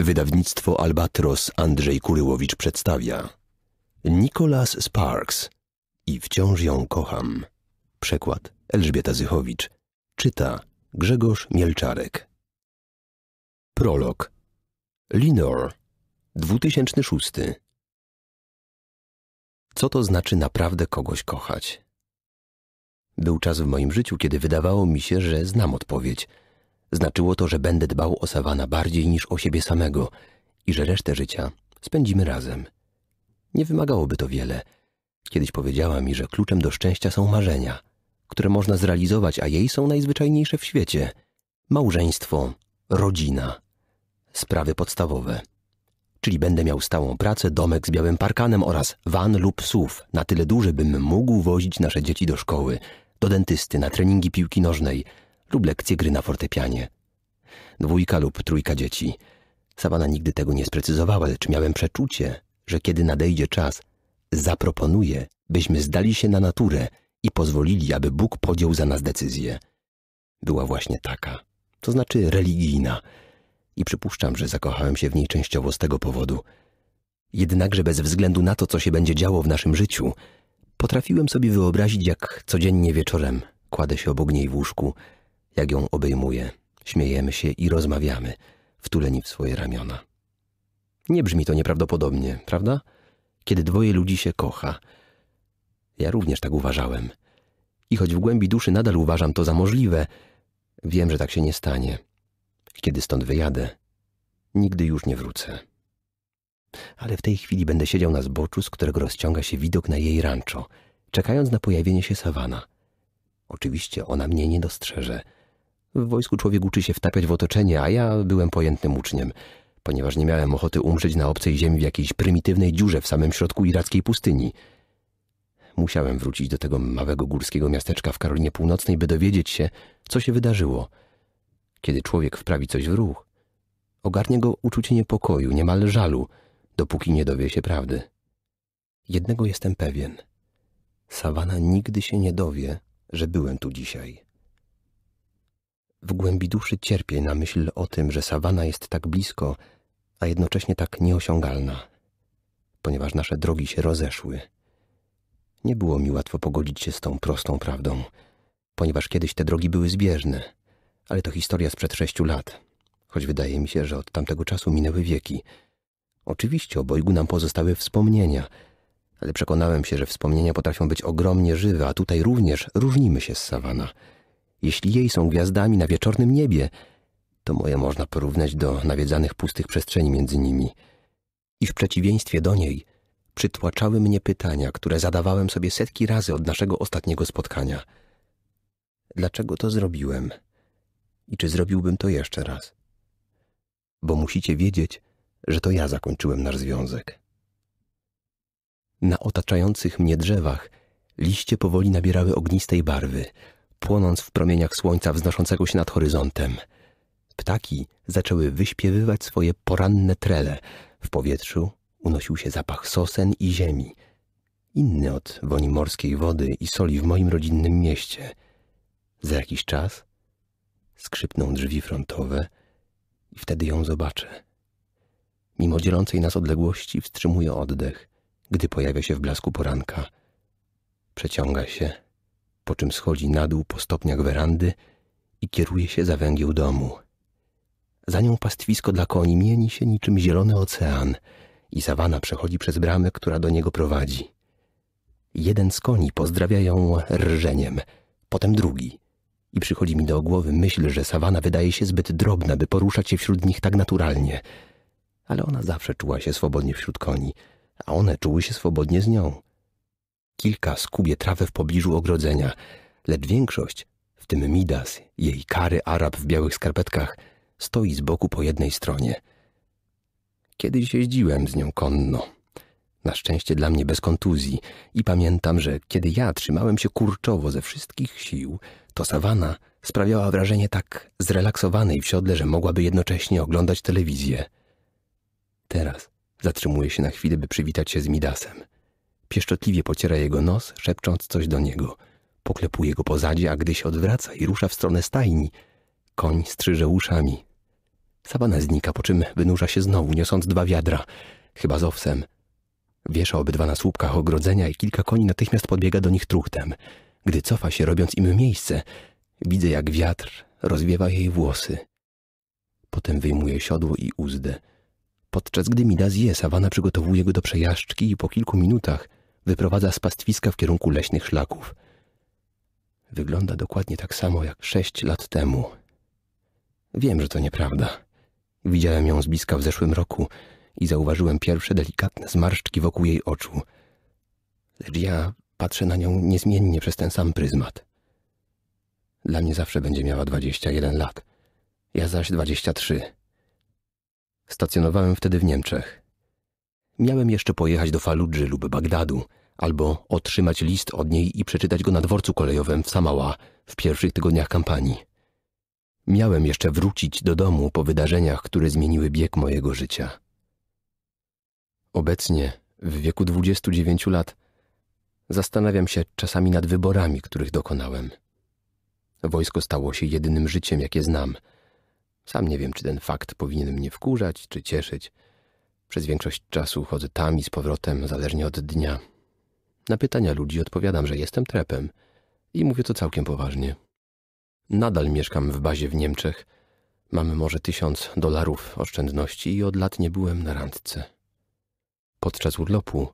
Wydawnictwo Albatros Andrzej Kuryłowicz przedstawia Nicholas Sparks i wciąż ją kocham. Przekład Elżbieta Zychowicz. Czyta Grzegorz Mielczarek. Prolog Linor 2006 Co to znaczy naprawdę kogoś kochać? Był czas w moim życiu, kiedy wydawało mi się, że znam odpowiedź – Znaczyło to, że będę dbał o Sawana bardziej niż o siebie samego i że resztę życia spędzimy razem. Nie wymagałoby to wiele. Kiedyś powiedziała mi, że kluczem do szczęścia są marzenia, które można zrealizować, a jej są najzwyczajniejsze w świecie. Małżeństwo, rodzina, sprawy podstawowe. Czyli będę miał stałą pracę, domek z białym parkanem oraz van lub SUV, na tyle duży, bym mógł wozić nasze dzieci do szkoły, do dentysty, na treningi piłki nożnej – lub lekcje gry na fortepianie. Dwójka lub trójka dzieci. Sabana nigdy tego nie sprecyzowała, lecz miałem przeczucie, że kiedy nadejdzie czas, zaproponuje, byśmy zdali się na naturę i pozwolili, aby Bóg podjął za nas decyzję. Była właśnie taka, to znaczy religijna. I przypuszczam, że zakochałem się w niej częściowo z tego powodu. Jednakże bez względu na to, co się będzie działo w naszym życiu, potrafiłem sobie wyobrazić, jak codziennie wieczorem kładę się obok niej w łóżku – jak ją obejmuje. Śmiejemy się i rozmawiamy, wtuleni w swoje ramiona. Nie brzmi to nieprawdopodobnie, prawda? Kiedy dwoje ludzi się kocha. Ja również tak uważałem. I choć w głębi duszy nadal uważam to za możliwe, wiem, że tak się nie stanie. Kiedy stąd wyjadę, nigdy już nie wrócę. Ale w tej chwili będę siedział na zboczu, z którego rozciąga się widok na jej rancho, czekając na pojawienie się Sawana. Oczywiście ona mnie nie dostrzeże – w wojsku człowiek uczy się wtapiać w otoczenie, a ja byłem pojętnym uczniem, ponieważ nie miałem ochoty umrzeć na obcej ziemi w jakiejś prymitywnej dziurze w samym środku irackiej pustyni. Musiałem wrócić do tego małego górskiego miasteczka w Karolinie Północnej, by dowiedzieć się, co się wydarzyło. Kiedy człowiek wprawi coś w ruch, ogarnie go uczucie niepokoju, niemal żalu, dopóki nie dowie się prawdy. Jednego jestem pewien. Sawana nigdy się nie dowie, że byłem tu dzisiaj. W głębi duszy cierpię na myśl o tym, że sawana jest tak blisko, a jednocześnie tak nieosiągalna, ponieważ nasze drogi się rozeszły. Nie było mi łatwo pogodzić się z tą prostą prawdą, ponieważ kiedyś te drogi były zbieżne, ale to historia sprzed sześciu lat, choć wydaje mi się, że od tamtego czasu minęły wieki. Oczywiście obojgu nam pozostały wspomnienia, ale przekonałem się, że wspomnienia potrafią być ogromnie żywe, a tutaj również różnimy się z Savana – jeśli jej są gwiazdami na wieczornym niebie, to moje można porównać do nawiedzanych pustych przestrzeni między nimi. I w przeciwieństwie do niej przytłaczały mnie pytania, które zadawałem sobie setki razy od naszego ostatniego spotkania. Dlaczego to zrobiłem? I czy zrobiłbym to jeszcze raz? Bo musicie wiedzieć, że to ja zakończyłem nasz związek. Na otaczających mnie drzewach liście powoli nabierały ognistej barwy – płonąc w promieniach słońca wznoszącego się nad horyzontem. Ptaki zaczęły wyśpiewywać swoje poranne trele. W powietrzu unosił się zapach sosen i ziemi, inny od woni morskiej wody i soli w moim rodzinnym mieście. Za jakiś czas skrzypną drzwi frontowe i wtedy ją zobaczę. Mimo dzielącej nas odległości wstrzymuje oddech, gdy pojawia się w blasku poranka. Przeciąga się po czym schodzi na dół po stopniach werandy i kieruje się za węgieł domu. Za nią pastwisko dla koni mieni się niczym zielony ocean i sawana przechodzi przez bramę, która do niego prowadzi. Jeden z koni pozdrawia ją rżeniem, potem drugi. I przychodzi mi do głowy myśl, że sawana wydaje się zbyt drobna, by poruszać się wśród nich tak naturalnie. Ale ona zawsze czuła się swobodnie wśród koni, a one czuły się swobodnie z nią. Kilka skubie trawę w pobliżu ogrodzenia, lecz większość, w tym Midas, jej kary Arab w białych skarpetkach, stoi z boku po jednej stronie. Kiedyś jeździłem z nią konno. Na szczęście dla mnie bez kontuzji i pamiętam, że kiedy ja trzymałem się kurczowo ze wszystkich sił, to sawana sprawiała wrażenie tak zrelaksowanej w siodle, że mogłaby jednocześnie oglądać telewizję. Teraz zatrzymuję się na chwilę, by przywitać się z Midasem. Pieszczotliwie pociera jego nos, szepcząc coś do niego. Poklepuje go po zadzie, a gdy się odwraca i rusza w stronę stajni, koń strzyże uszami. Sabana znika, po czym wynurza się znowu, niosąc dwa wiadra, chyba z owsem. Wiesza obydwa na słupkach ogrodzenia i kilka koni natychmiast podbiega do nich truchtem. Gdy cofa się, robiąc im miejsce, widzę jak wiatr rozwiewa jej włosy. Potem wyjmuje siodło i uzdę. Podczas gdy Mida zje, Sawana przygotowuje go do przejażdżki i po kilku minutach wyprowadza z pastwiska w kierunku leśnych szlaków. Wygląda dokładnie tak samo jak sześć lat temu. Wiem, że to nieprawda. Widziałem ją z bliska w zeszłym roku i zauważyłem pierwsze delikatne zmarszczki wokół jej oczu. Lecz ja patrzę na nią niezmiennie przez ten sam pryzmat. Dla mnie zawsze będzie miała 21 lat, ja zaś 23. Stacjonowałem wtedy w Niemczech. Miałem jeszcze pojechać do Faludży lub Bagdadu, albo otrzymać list od niej i przeczytać go na dworcu kolejowym w Samała w pierwszych tygodniach kampanii. Miałem jeszcze wrócić do domu po wydarzeniach, które zmieniły bieg mojego życia. Obecnie, w wieku 29 lat, zastanawiam się czasami nad wyborami, których dokonałem. Wojsko stało się jedynym życiem, jakie znam. Sam nie wiem, czy ten fakt powinien mnie wkurzać, czy cieszyć – przez większość czasu chodzę tam i z powrotem, zależnie od dnia. Na pytania ludzi odpowiadam, że jestem trepem i mówię to całkiem poważnie. Nadal mieszkam w bazie w Niemczech. Mamy może tysiąc dolarów oszczędności i od lat nie byłem na randce. Podczas urlopu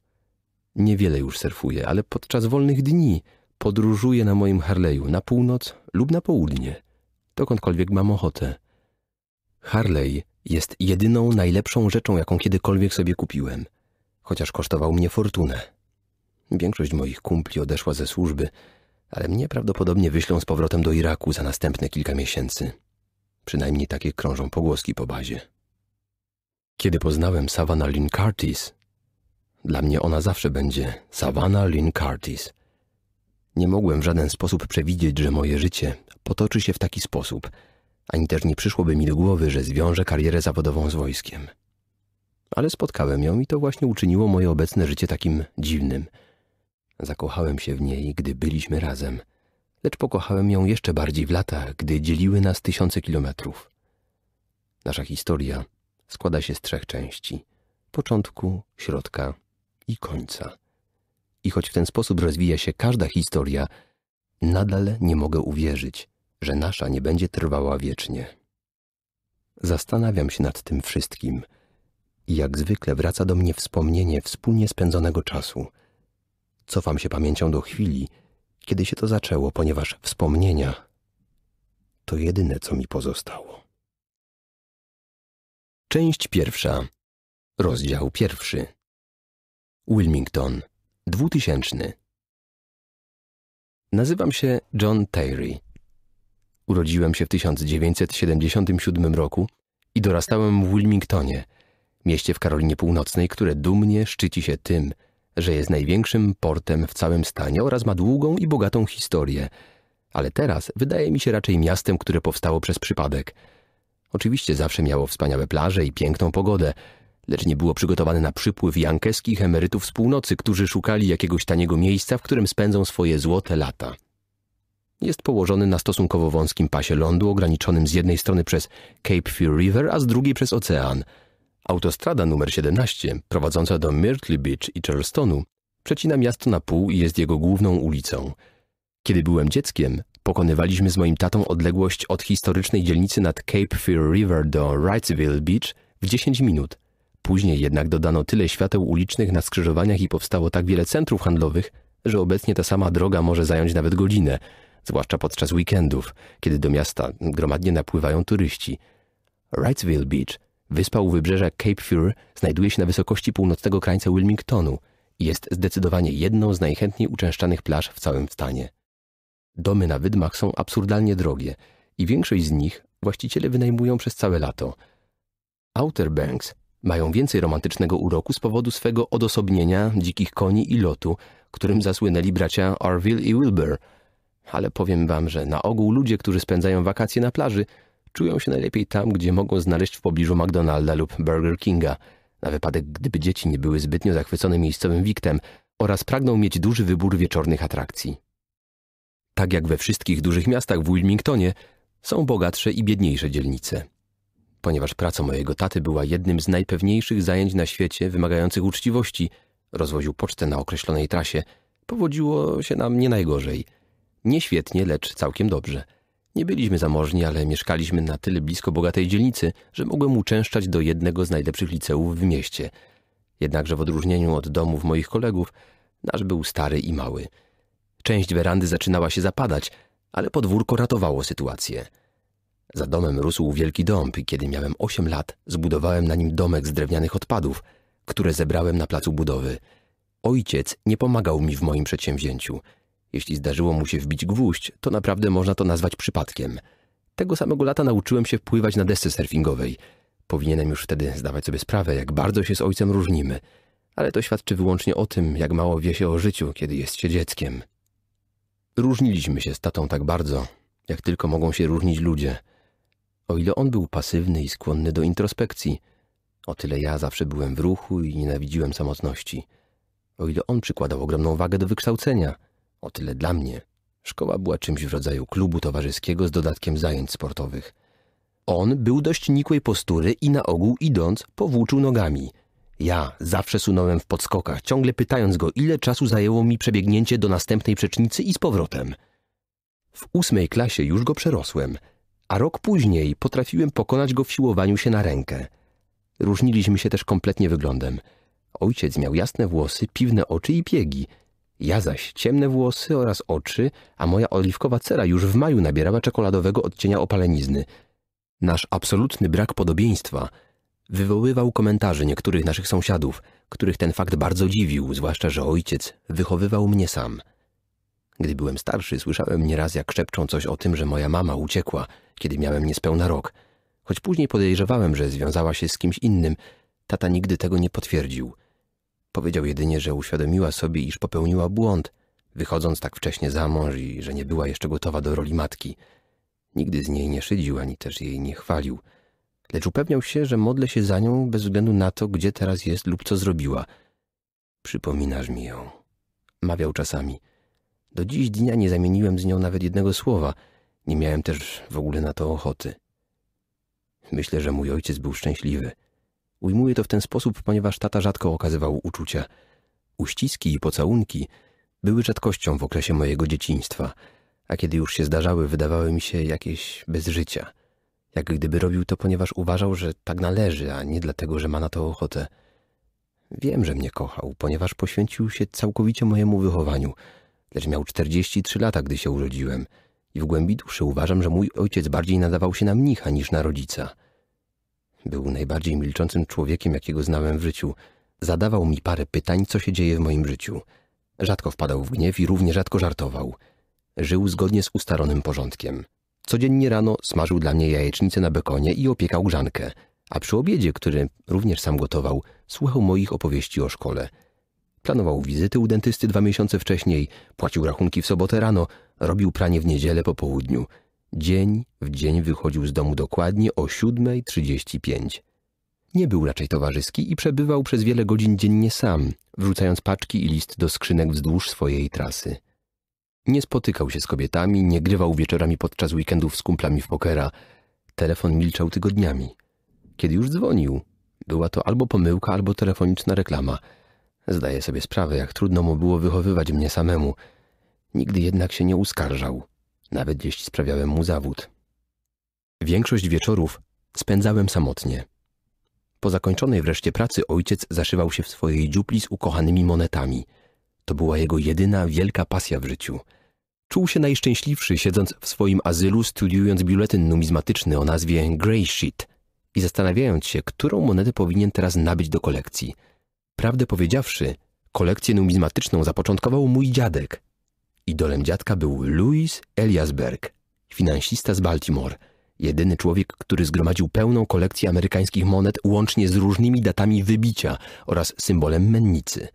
niewiele już surfuję, ale podczas wolnych dni podróżuję na moim Harley'u na północ lub na południe, dokądkolwiek mam ochotę. Harley jest jedyną najlepszą rzeczą, jaką kiedykolwiek sobie kupiłem, chociaż kosztował mnie fortunę. Większość moich kumpli odeszła ze służby, ale mnie prawdopodobnie wyślą z powrotem do Iraku za następne kilka miesięcy. Przynajmniej takie krążą pogłoski po bazie. Kiedy poznałem Savannah Lynn Curtis, dla mnie ona zawsze będzie Savannah Lynn Curtis. Nie mogłem w żaden sposób przewidzieć, że moje życie potoczy się w taki sposób – ani też nie przyszłoby mi do głowy, że zwiążę karierę zawodową z wojskiem. Ale spotkałem ją i to właśnie uczyniło moje obecne życie takim dziwnym. Zakochałem się w niej, gdy byliśmy razem, lecz pokochałem ją jeszcze bardziej w latach, gdy dzieliły nas tysiące kilometrów. Nasza historia składa się z trzech części: początku, środka i końca. I choć w ten sposób rozwija się każda historia, nadal nie mogę uwierzyć, że nasza nie będzie trwała wiecznie. Zastanawiam się nad tym wszystkim i jak zwykle wraca do mnie wspomnienie wspólnie spędzonego czasu. Cofam się pamięcią do chwili, kiedy się to zaczęło, ponieważ wspomnienia to jedyne, co mi pozostało. Część pierwsza. Rozdział pierwszy. Wilmington, 2000. Nazywam się John Terry. Urodziłem się w 1977 roku i dorastałem w Wilmingtonie, mieście w Karolinie Północnej, które dumnie szczyci się tym, że jest największym portem w całym stanie oraz ma długą i bogatą historię, ale teraz wydaje mi się raczej miastem, które powstało przez przypadek. Oczywiście zawsze miało wspaniałe plaże i piękną pogodę, lecz nie było przygotowane na przypływ jankeskich emerytów z północy, którzy szukali jakiegoś taniego miejsca, w którym spędzą swoje złote lata. Jest położony na stosunkowo wąskim pasie lądu, ograniczonym z jednej strony przez Cape Fear River, a z drugiej przez ocean. Autostrada numer 17, prowadząca do Myrtle Beach i Charlestonu, przecina miasto na pół i jest jego główną ulicą. Kiedy byłem dzieckiem, pokonywaliśmy z moim tatą odległość od historycznej dzielnicy nad Cape Fear River do Wrightsville Beach w 10 minut. Później jednak dodano tyle świateł ulicznych na skrzyżowaniach i powstało tak wiele centrów handlowych, że obecnie ta sama droga może zająć nawet godzinę, zwłaszcza podczas weekendów, kiedy do miasta gromadnie napływają turyści. Wrightsville Beach, wyspa u wybrzeża Cape Fear, znajduje się na wysokości północnego krańca Wilmingtonu i jest zdecydowanie jedną z najchętniej uczęszczanych plaż w całym stanie. Domy na wydmach są absurdalnie drogie i większość z nich właściciele wynajmują przez całe lato. Outer Banks mają więcej romantycznego uroku z powodu swego odosobnienia, dzikich koni i lotu, którym zasłynęli bracia Arville i Wilbur – ale powiem wam, że na ogół ludzie, którzy spędzają wakacje na plaży, czują się najlepiej tam, gdzie mogą znaleźć w pobliżu McDonalda lub Burger Kinga, na wypadek gdyby dzieci nie były zbytnio zachwycone miejscowym wiktem oraz pragną mieć duży wybór wieczornych atrakcji. Tak jak we wszystkich dużych miastach w Wilmingtonie, są bogatsze i biedniejsze dzielnice. Ponieważ praca mojego taty była jednym z najpewniejszych zajęć na świecie wymagających uczciwości, rozwoził pocztę na określonej trasie, powodziło się nam nie najgorzej – nie świetnie, lecz całkiem dobrze. Nie byliśmy zamożni, ale mieszkaliśmy na tyle blisko bogatej dzielnicy, że mogłem uczęszczać do jednego z najlepszych liceów w mieście. Jednakże w odróżnieniu od domów moich kolegów, nasz był stary i mały. Część werandy zaczynała się zapadać, ale podwórko ratowało sytuację. Za domem rósł wielki dąb i kiedy miałem osiem lat, zbudowałem na nim domek z drewnianych odpadów, które zebrałem na placu budowy. Ojciec nie pomagał mi w moim przedsięwzięciu – jeśli zdarzyło mu się wbić gwóźdź, to naprawdę można to nazwać przypadkiem. Tego samego lata nauczyłem się pływać na desce surfingowej. Powinienem już wtedy zdawać sobie sprawę, jak bardzo się z ojcem różnimy. Ale to świadczy wyłącznie o tym, jak mało wie się o życiu, kiedy jest się dzieckiem. Różniliśmy się z tatą tak bardzo, jak tylko mogą się różnić ludzie. O ile on był pasywny i skłonny do introspekcji, o tyle ja zawsze byłem w ruchu i nienawidziłem samotności. O ile on przykładał ogromną wagę do wykształcenia – o tyle dla mnie. Szkoła była czymś w rodzaju klubu towarzyskiego z dodatkiem zajęć sportowych. On był dość nikłej postury i na ogół idąc powłóczył nogami. Ja zawsze sunąłem w podskokach, ciągle pytając go, ile czasu zajęło mi przebiegnięcie do następnej przecznicy i z powrotem. W ósmej klasie już go przerosłem, a rok później potrafiłem pokonać go w siłowaniu się na rękę. Różniliśmy się też kompletnie wyglądem. Ojciec miał jasne włosy, piwne oczy i piegi – ja zaś ciemne włosy oraz oczy, a moja oliwkowa cera już w maju nabierała czekoladowego odcienia opalenizny. Nasz absolutny brak podobieństwa wywoływał komentarze niektórych naszych sąsiadów, których ten fakt bardzo dziwił, zwłaszcza, że ojciec wychowywał mnie sam. Gdy byłem starszy, słyszałem nieraz, jak szepczą coś o tym, że moja mama uciekła, kiedy miałem niespełna rok. Choć później podejrzewałem, że związała się z kimś innym, tata nigdy tego nie potwierdził – Powiedział jedynie, że uświadomiła sobie, iż popełniła błąd, wychodząc tak wcześnie za mąż i że nie była jeszcze gotowa do roli matki. Nigdy z niej nie szydził, ani też jej nie chwalił, lecz upewniał się, że modlę się za nią bez względu na to, gdzie teraz jest lub co zrobiła. Przypominasz mi ją. Mawiał czasami. Do dziś dnia nie zamieniłem z nią nawet jednego słowa. Nie miałem też w ogóle na to ochoty. Myślę, że mój ojciec był szczęśliwy. Ujmuję to w ten sposób, ponieważ tata rzadko okazywał uczucia. Uściski i pocałunki były rzadkością w okresie mojego dzieciństwa, a kiedy już się zdarzały, wydawały mi się jakieś bez życia. Jak gdyby robił to, ponieważ uważał, że tak należy, a nie dlatego, że ma na to ochotę. Wiem, że mnie kochał, ponieważ poświęcił się całkowicie mojemu wychowaniu, lecz miał 43 lata, gdy się urodziłem i w głębi duszy uważam, że mój ojciec bardziej nadawał się na mnicha niż na rodzica – był najbardziej milczącym człowiekiem, jakiego znałem w życiu. Zadawał mi parę pytań, co się dzieje w moim życiu. Rzadko wpadał w gniew i równie rzadko żartował. Żył zgodnie z ustalonym porządkiem. Codziennie rano smażył dla mnie jajecznicę na bekonie i opiekał grzankę, a przy obiedzie, który również sam gotował, słuchał moich opowieści o szkole. Planował wizyty u dentysty dwa miesiące wcześniej, płacił rachunki w sobotę rano, robił pranie w niedzielę po południu – Dzień w dzień wychodził z domu dokładnie o 7.35. Nie był raczej towarzyski i przebywał przez wiele godzin dziennie sam, wrzucając paczki i list do skrzynek wzdłuż swojej trasy. Nie spotykał się z kobietami, nie grywał wieczorami podczas weekendów z kumplami w pokera. Telefon milczał tygodniami. Kiedy już dzwonił, była to albo pomyłka, albo telefoniczna reklama. Zdaję sobie sprawę, jak trudno mu było wychowywać mnie samemu. Nigdy jednak się nie uskarżał nawet jeśli sprawiałem mu zawód. Większość wieczorów spędzałem samotnie. Po zakończonej wreszcie pracy ojciec zaszywał się w swojej dziupli z ukochanymi monetami. To była jego jedyna wielka pasja w życiu. Czuł się najszczęśliwszy siedząc w swoim azylu studiując biuletyn numizmatyczny o nazwie Grey Sheet i zastanawiając się, którą monetę powinien teraz nabyć do kolekcji. Prawdę powiedziawszy, kolekcję numizmatyczną zapoczątkował mój dziadek, Idolem dziadka był Louis Eliasberg, finansista z Baltimore, jedyny człowiek, który zgromadził pełną kolekcję amerykańskich monet łącznie z różnymi datami wybicia oraz symbolem mennicy.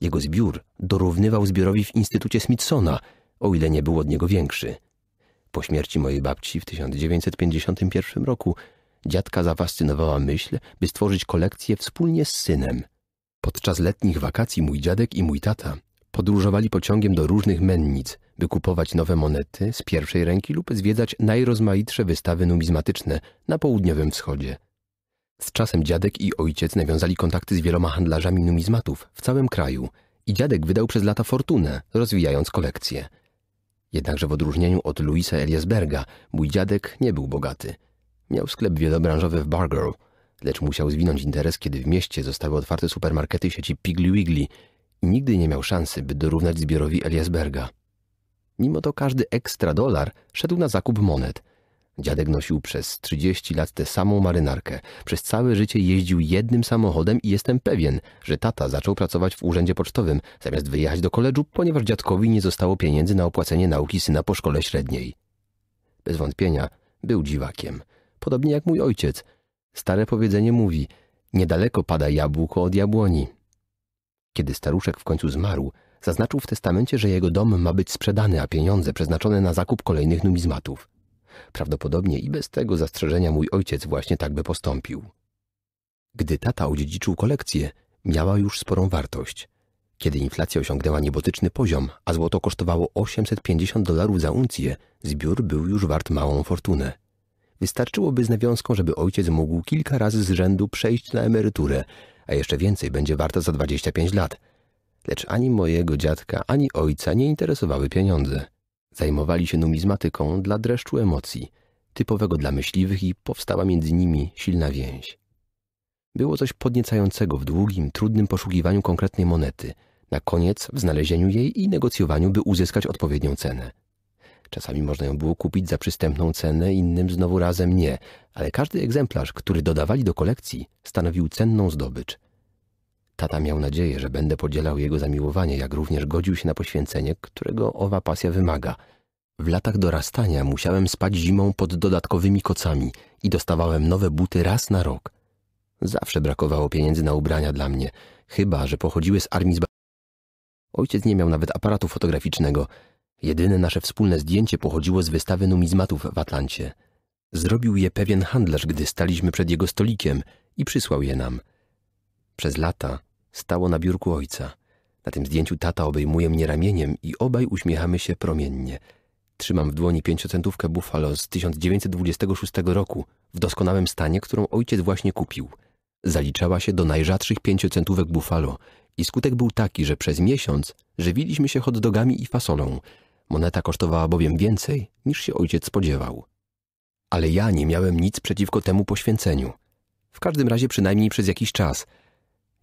Jego zbiór dorównywał zbiorowi w Instytucie Smithsona, o ile nie był od niego większy. Po śmierci mojej babci w 1951 roku dziadka zafascynowała myśl, by stworzyć kolekcję wspólnie z synem. Podczas letnich wakacji mój dziadek i mój tata Podróżowali pociągiem do różnych mennic, by kupować nowe monety z pierwszej ręki lub zwiedzać najrozmaitsze wystawy numizmatyczne na południowym wschodzie. Z czasem dziadek i ojciec nawiązali kontakty z wieloma handlarzami numizmatów w całym kraju i dziadek wydał przez lata fortunę, rozwijając kolekcję. Jednakże w odróżnieniu od Luisa Eliasberga, mój dziadek nie był bogaty. Miał sklep wielobranżowy w Bargirl, lecz musiał zwinąć interes, kiedy w mieście zostały otwarte supermarkety sieci Piggly Wiggly nigdy nie miał szansy, by dorównać zbiorowi Eliasberga. Mimo to każdy ekstra dolar szedł na zakup monet. Dziadek nosił przez 30 lat tę samą marynarkę. Przez całe życie jeździł jednym samochodem i jestem pewien, że tata zaczął pracować w urzędzie pocztowym zamiast wyjechać do koledżu, ponieważ dziadkowi nie zostało pieniędzy na opłacenie nauki syna po szkole średniej. Bez wątpienia był dziwakiem. Podobnie jak mój ojciec. Stare powiedzenie mówi, niedaleko pada jabłko od jabłoni. Kiedy staruszek w końcu zmarł, zaznaczył w testamencie, że jego dom ma być sprzedany, a pieniądze przeznaczone na zakup kolejnych numizmatów. Prawdopodobnie i bez tego zastrzeżenia mój ojciec właśnie tak by postąpił. Gdy tata odziedziczył kolekcję, miała już sporą wartość. Kiedy inflacja osiągnęła niebotyczny poziom, a złoto kosztowało 850 dolarów za uncję, zbiór był już wart małą fortunę. Wystarczyłoby z nawiązką, żeby ojciec mógł kilka razy z rzędu przejść na emeryturę, a jeszcze więcej będzie warto za 25 lat. Lecz ani mojego dziadka, ani ojca nie interesowały pieniądze. Zajmowali się numizmatyką dla dreszczu emocji, typowego dla myśliwych i powstała między nimi silna więź. Było coś podniecającego w długim, trudnym poszukiwaniu konkretnej monety, na koniec w znalezieniu jej i negocjowaniu, by uzyskać odpowiednią cenę. Czasami można ją było kupić za przystępną cenę, innym znowu razem nie, ale każdy egzemplarz, który dodawali do kolekcji, stanowił cenną zdobycz. Tata miał nadzieję, że będę podzielał jego zamiłowanie, jak również godził się na poświęcenie, którego owa pasja wymaga. W latach dorastania musiałem spać zimą pod dodatkowymi kocami i dostawałem nowe buty raz na rok. Zawsze brakowało pieniędzy na ubrania dla mnie, chyba że pochodziły z armii z Ojciec nie miał nawet aparatu fotograficznego, Jedyne nasze wspólne zdjęcie pochodziło z wystawy numizmatów w Atlancie. Zrobił je pewien handlarz, gdy staliśmy przed jego stolikiem i przysłał je nam. Przez lata stało na biurku ojca. Na tym zdjęciu tata obejmuje mnie ramieniem i obaj uśmiechamy się promiennie. Trzymam w dłoni pięciocentówkę Buffalo z 1926 roku w doskonałym stanie, którą ojciec właśnie kupił. Zaliczała się do najrzadszych pięciocentówek Buffalo i skutek był taki, że przez miesiąc żywiliśmy się hotdogami i fasolą – Moneta kosztowała bowiem więcej, niż się ojciec spodziewał. Ale ja nie miałem nic przeciwko temu poświęceniu. W każdym razie przynajmniej przez jakiś czas.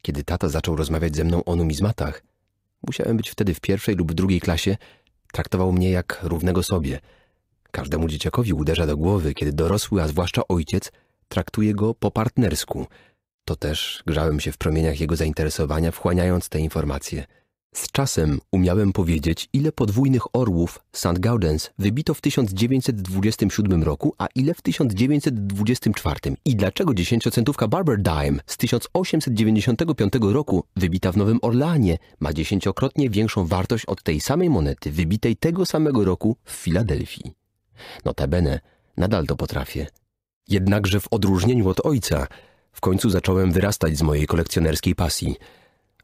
Kiedy tata zaczął rozmawiać ze mną o numizmatach, musiałem być wtedy w pierwszej lub drugiej klasie, traktował mnie jak równego sobie. Każdemu dzieciakowi uderza do głowy, kiedy dorosły, a zwłaszcza ojciec, traktuje go po partnersku. To też grzałem się w promieniach jego zainteresowania, wchłaniając te informacje – z czasem umiałem powiedzieć, ile podwójnych orłów St. Gaudens wybito w 1927 roku, a ile w 1924 i dlaczego dziesięciocentówka Barber Dime z 1895 roku wybita w Nowym Orlanie ma dziesięciokrotnie większą wartość od tej samej monety wybitej tego samego roku w Filadelfii. Notabene, nadal to potrafię. Jednakże w odróżnieniu od ojca, w końcu zacząłem wyrastać z mojej kolekcjonerskiej pasji –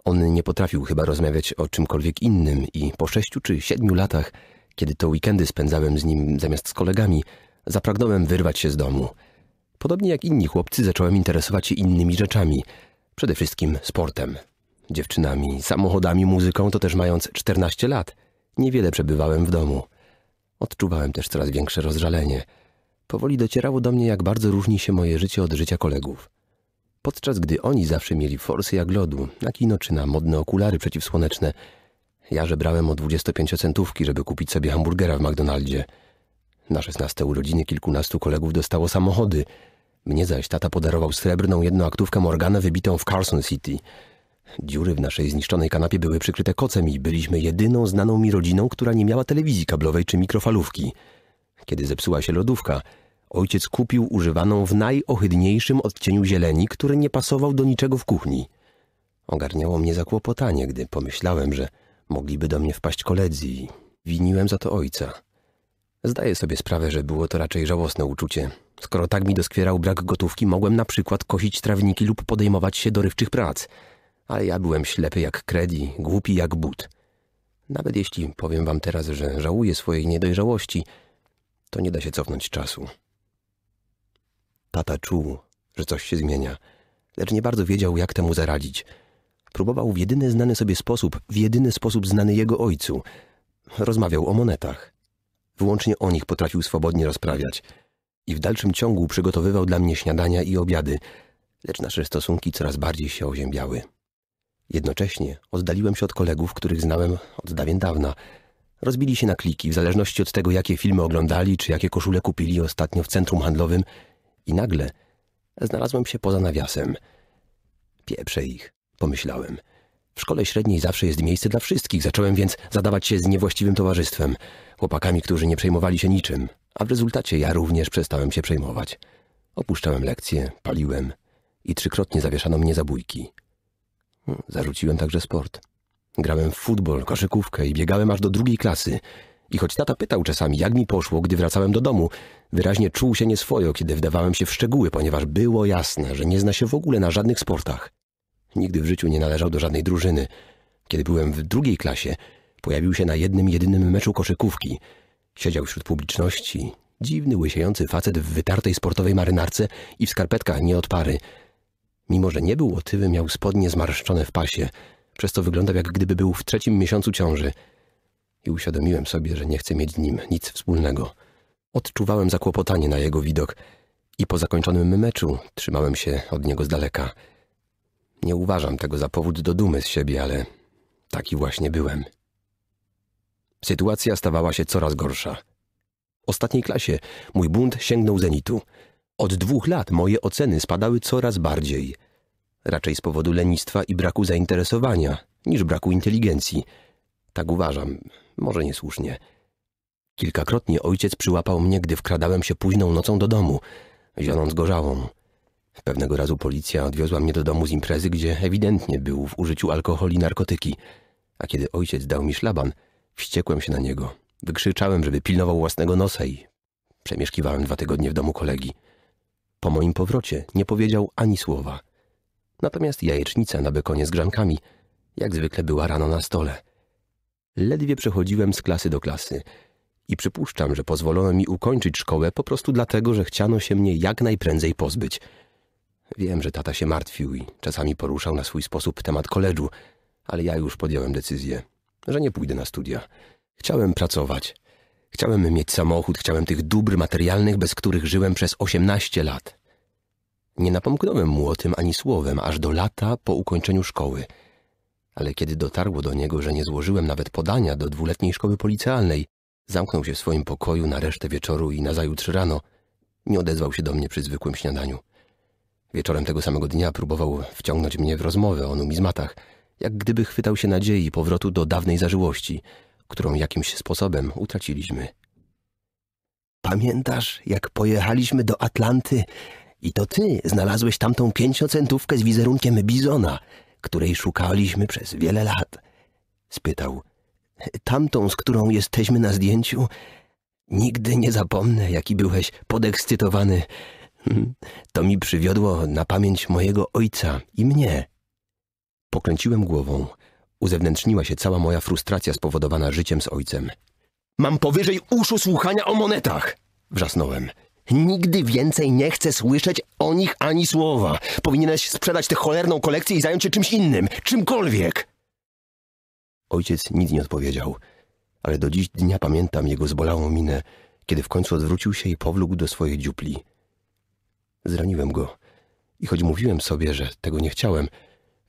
on nie potrafił chyba rozmawiać o czymkolwiek innym i po sześciu czy siedmiu latach, kiedy to weekendy spędzałem z nim zamiast z kolegami, zapragnąłem wyrwać się z domu. Podobnie jak inni chłopcy zacząłem interesować się innymi rzeczami, przede wszystkim sportem. Dziewczynami, samochodami, muzyką, to też mając 14 lat. Niewiele przebywałem w domu. Odczuwałem też coraz większe rozżalenie. Powoli docierało do mnie, jak bardzo różni się moje życie od życia kolegów podczas gdy oni zawsze mieli forsy jak lodu, na kino czy na modne okulary przeciwsłoneczne. Ja żebrałem o 25-centówki, żeby kupić sobie hamburgera w McDonaldzie. Na szesnaste urodziny kilkunastu kolegów dostało samochody. Mnie zaś tata podarował srebrną jednoaktówkę Morgana wybitą w Carson City. Dziury w naszej zniszczonej kanapie były przykryte kocem i byliśmy jedyną znaną mi rodziną, która nie miała telewizji kablowej czy mikrofalówki. Kiedy zepsuła się lodówka – Ojciec kupił używaną w najohydniejszym odcieniu zieleni, który nie pasował do niczego w kuchni. Ogarniało mnie zakłopotanie, gdy pomyślałem, że mogliby do mnie wpaść koledzy i winiłem za to ojca. Zdaję sobie sprawę, że było to raczej żałosne uczucie. Skoro tak mi doskwierał brak gotówki, mogłem na przykład kosić trawniki lub podejmować się dorywczych prac. Ale ja byłem ślepy jak kredi, głupi jak but. Nawet jeśli powiem wam teraz, że żałuję swojej niedojrzałości, to nie da się cofnąć czasu. Tata czuł, że coś się zmienia, lecz nie bardzo wiedział, jak temu zaradzić. Próbował w jedyny znany sobie sposób, w jedyny sposób znany jego ojcu. Rozmawiał o monetach. Wyłącznie o nich potrafił swobodnie rozprawiać. I w dalszym ciągu przygotowywał dla mnie śniadania i obiady, lecz nasze stosunki coraz bardziej się oziębiały. Jednocześnie oddaliłem się od kolegów, których znałem od dawien dawna. Rozbili się na kliki, w zależności od tego, jakie filmy oglądali, czy jakie koszule kupili ostatnio w centrum handlowym – i nagle znalazłem się poza nawiasem. Pieprze ich, pomyślałem. W szkole średniej zawsze jest miejsce dla wszystkich, zacząłem więc zadawać się z niewłaściwym towarzystwem, chłopakami, którzy nie przejmowali się niczym, a w rezultacie ja również przestałem się przejmować. Opuszczałem lekcje, paliłem i trzykrotnie zawieszano mnie za bójki. Hm, zarzuciłem także sport. Grałem w futbol, koszykówkę i biegałem aż do drugiej klasy – i choć tata pytał czasami, jak mi poszło, gdy wracałem do domu, wyraźnie czuł się nieswojo, kiedy wdawałem się w szczegóły, ponieważ było jasne, że nie zna się w ogóle na żadnych sportach. Nigdy w życiu nie należał do żadnej drużyny. Kiedy byłem w drugiej klasie, pojawił się na jednym jedynym meczu koszykówki. Siedział wśród publiczności, dziwny, łysiejący facet w wytartej sportowej marynarce i w skarpetkach nie od pary. Mimo, że nie był otyły, miał spodnie zmarszczone w pasie, przez co wyglądał jak gdyby był w trzecim miesiącu ciąży – i uświadomiłem sobie, że nie chcę mieć z nim nic wspólnego. Odczuwałem zakłopotanie na jego widok i po zakończonym meczu trzymałem się od niego z daleka. Nie uważam tego za powód do dumy z siebie, ale taki właśnie byłem. Sytuacja stawała się coraz gorsza. W ostatniej klasie mój bunt sięgnął zenitu. Od dwóch lat moje oceny spadały coraz bardziej. Raczej z powodu lenistwa i braku zainteresowania, niż braku inteligencji. Tak uważam, może niesłusznie. Kilkakrotnie ojciec przyłapał mnie, gdy wkradałem się późną nocą do domu, zionąc gorzałą. Pewnego razu policja odwiozła mnie do domu z imprezy, gdzie ewidentnie był w użyciu alkoholi i narkotyki. A kiedy ojciec dał mi szlaban, wściekłem się na niego. Wykrzyczałem, żeby pilnował własnego nosa i przemieszkiwałem dwa tygodnie w domu kolegi. Po moim powrocie nie powiedział ani słowa. Natomiast jajecznica na bekonie z grzankami jak zwykle była rano na stole – Ledwie przechodziłem z klasy do klasy i przypuszczam, że pozwolono mi ukończyć szkołę po prostu dlatego, że chciano się mnie jak najprędzej pozbyć. Wiem, że tata się martwił i czasami poruszał na swój sposób temat koledżu, ale ja już podjąłem decyzję, że nie pójdę na studia. Chciałem pracować. Chciałem mieć samochód, chciałem tych dóbr materialnych, bez których żyłem przez 18 lat. Nie napomknąłem mu o tym ani słowem, aż do lata po ukończeniu szkoły – ale kiedy dotarło do niego, że nie złożyłem nawet podania do dwuletniej szkoły policealnej, zamknął się w swoim pokoju na resztę wieczoru i nazajutrz rano nie odezwał się do mnie przy zwykłym śniadaniu. Wieczorem tego samego dnia próbował wciągnąć mnie w rozmowę o numizmatach, jak gdyby chwytał się nadziei powrotu do dawnej zażyłości, którą jakimś sposobem utraciliśmy. Pamiętasz, jak pojechaliśmy do Atlanty i to ty znalazłeś tamtą pięciocentówkę z wizerunkiem bizona – której szukaliśmy przez wiele lat. Spytał. Tamtą, z którą jesteśmy na zdjęciu? Nigdy nie zapomnę, jaki byłeś podekscytowany. Hmm, to mi przywiodło na pamięć mojego ojca i mnie. Pokręciłem głową. Uzewnętrzniła się cała moja frustracja spowodowana życiem z ojcem. Mam powyżej uszu słuchania o monetach! Wrzasnąłem. Nigdy więcej nie chcę słyszeć o nich ani słowa. Powinieneś sprzedać tę cholerną kolekcję i zająć się czymś innym, czymkolwiek. Ojciec nic nie odpowiedział, ale do dziś dnia pamiętam jego zbolałą minę, kiedy w końcu odwrócił się i powlókł do swojej dziupli. Zraniłem go i choć mówiłem sobie, że tego nie chciałem,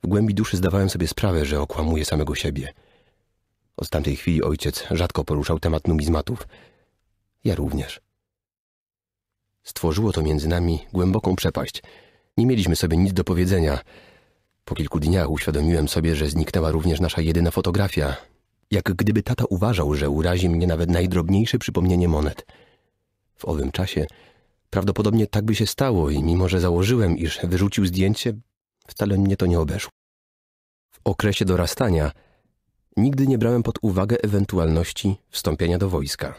w głębi duszy zdawałem sobie sprawę, że okłamuję samego siebie. Od tamtej chwili ojciec rzadko poruszał temat numizmatów. Ja również. Stworzyło to między nami głęboką przepaść. Nie mieliśmy sobie nic do powiedzenia. Po kilku dniach uświadomiłem sobie, że zniknęła również nasza jedyna fotografia. Jak gdyby tata uważał, że urazi mnie nawet najdrobniejsze przypomnienie monet. W owym czasie prawdopodobnie tak by się stało i mimo, że założyłem, iż wyrzucił zdjęcie, wcale mnie to nie obeszło. W okresie dorastania nigdy nie brałem pod uwagę ewentualności wstąpienia do wojska.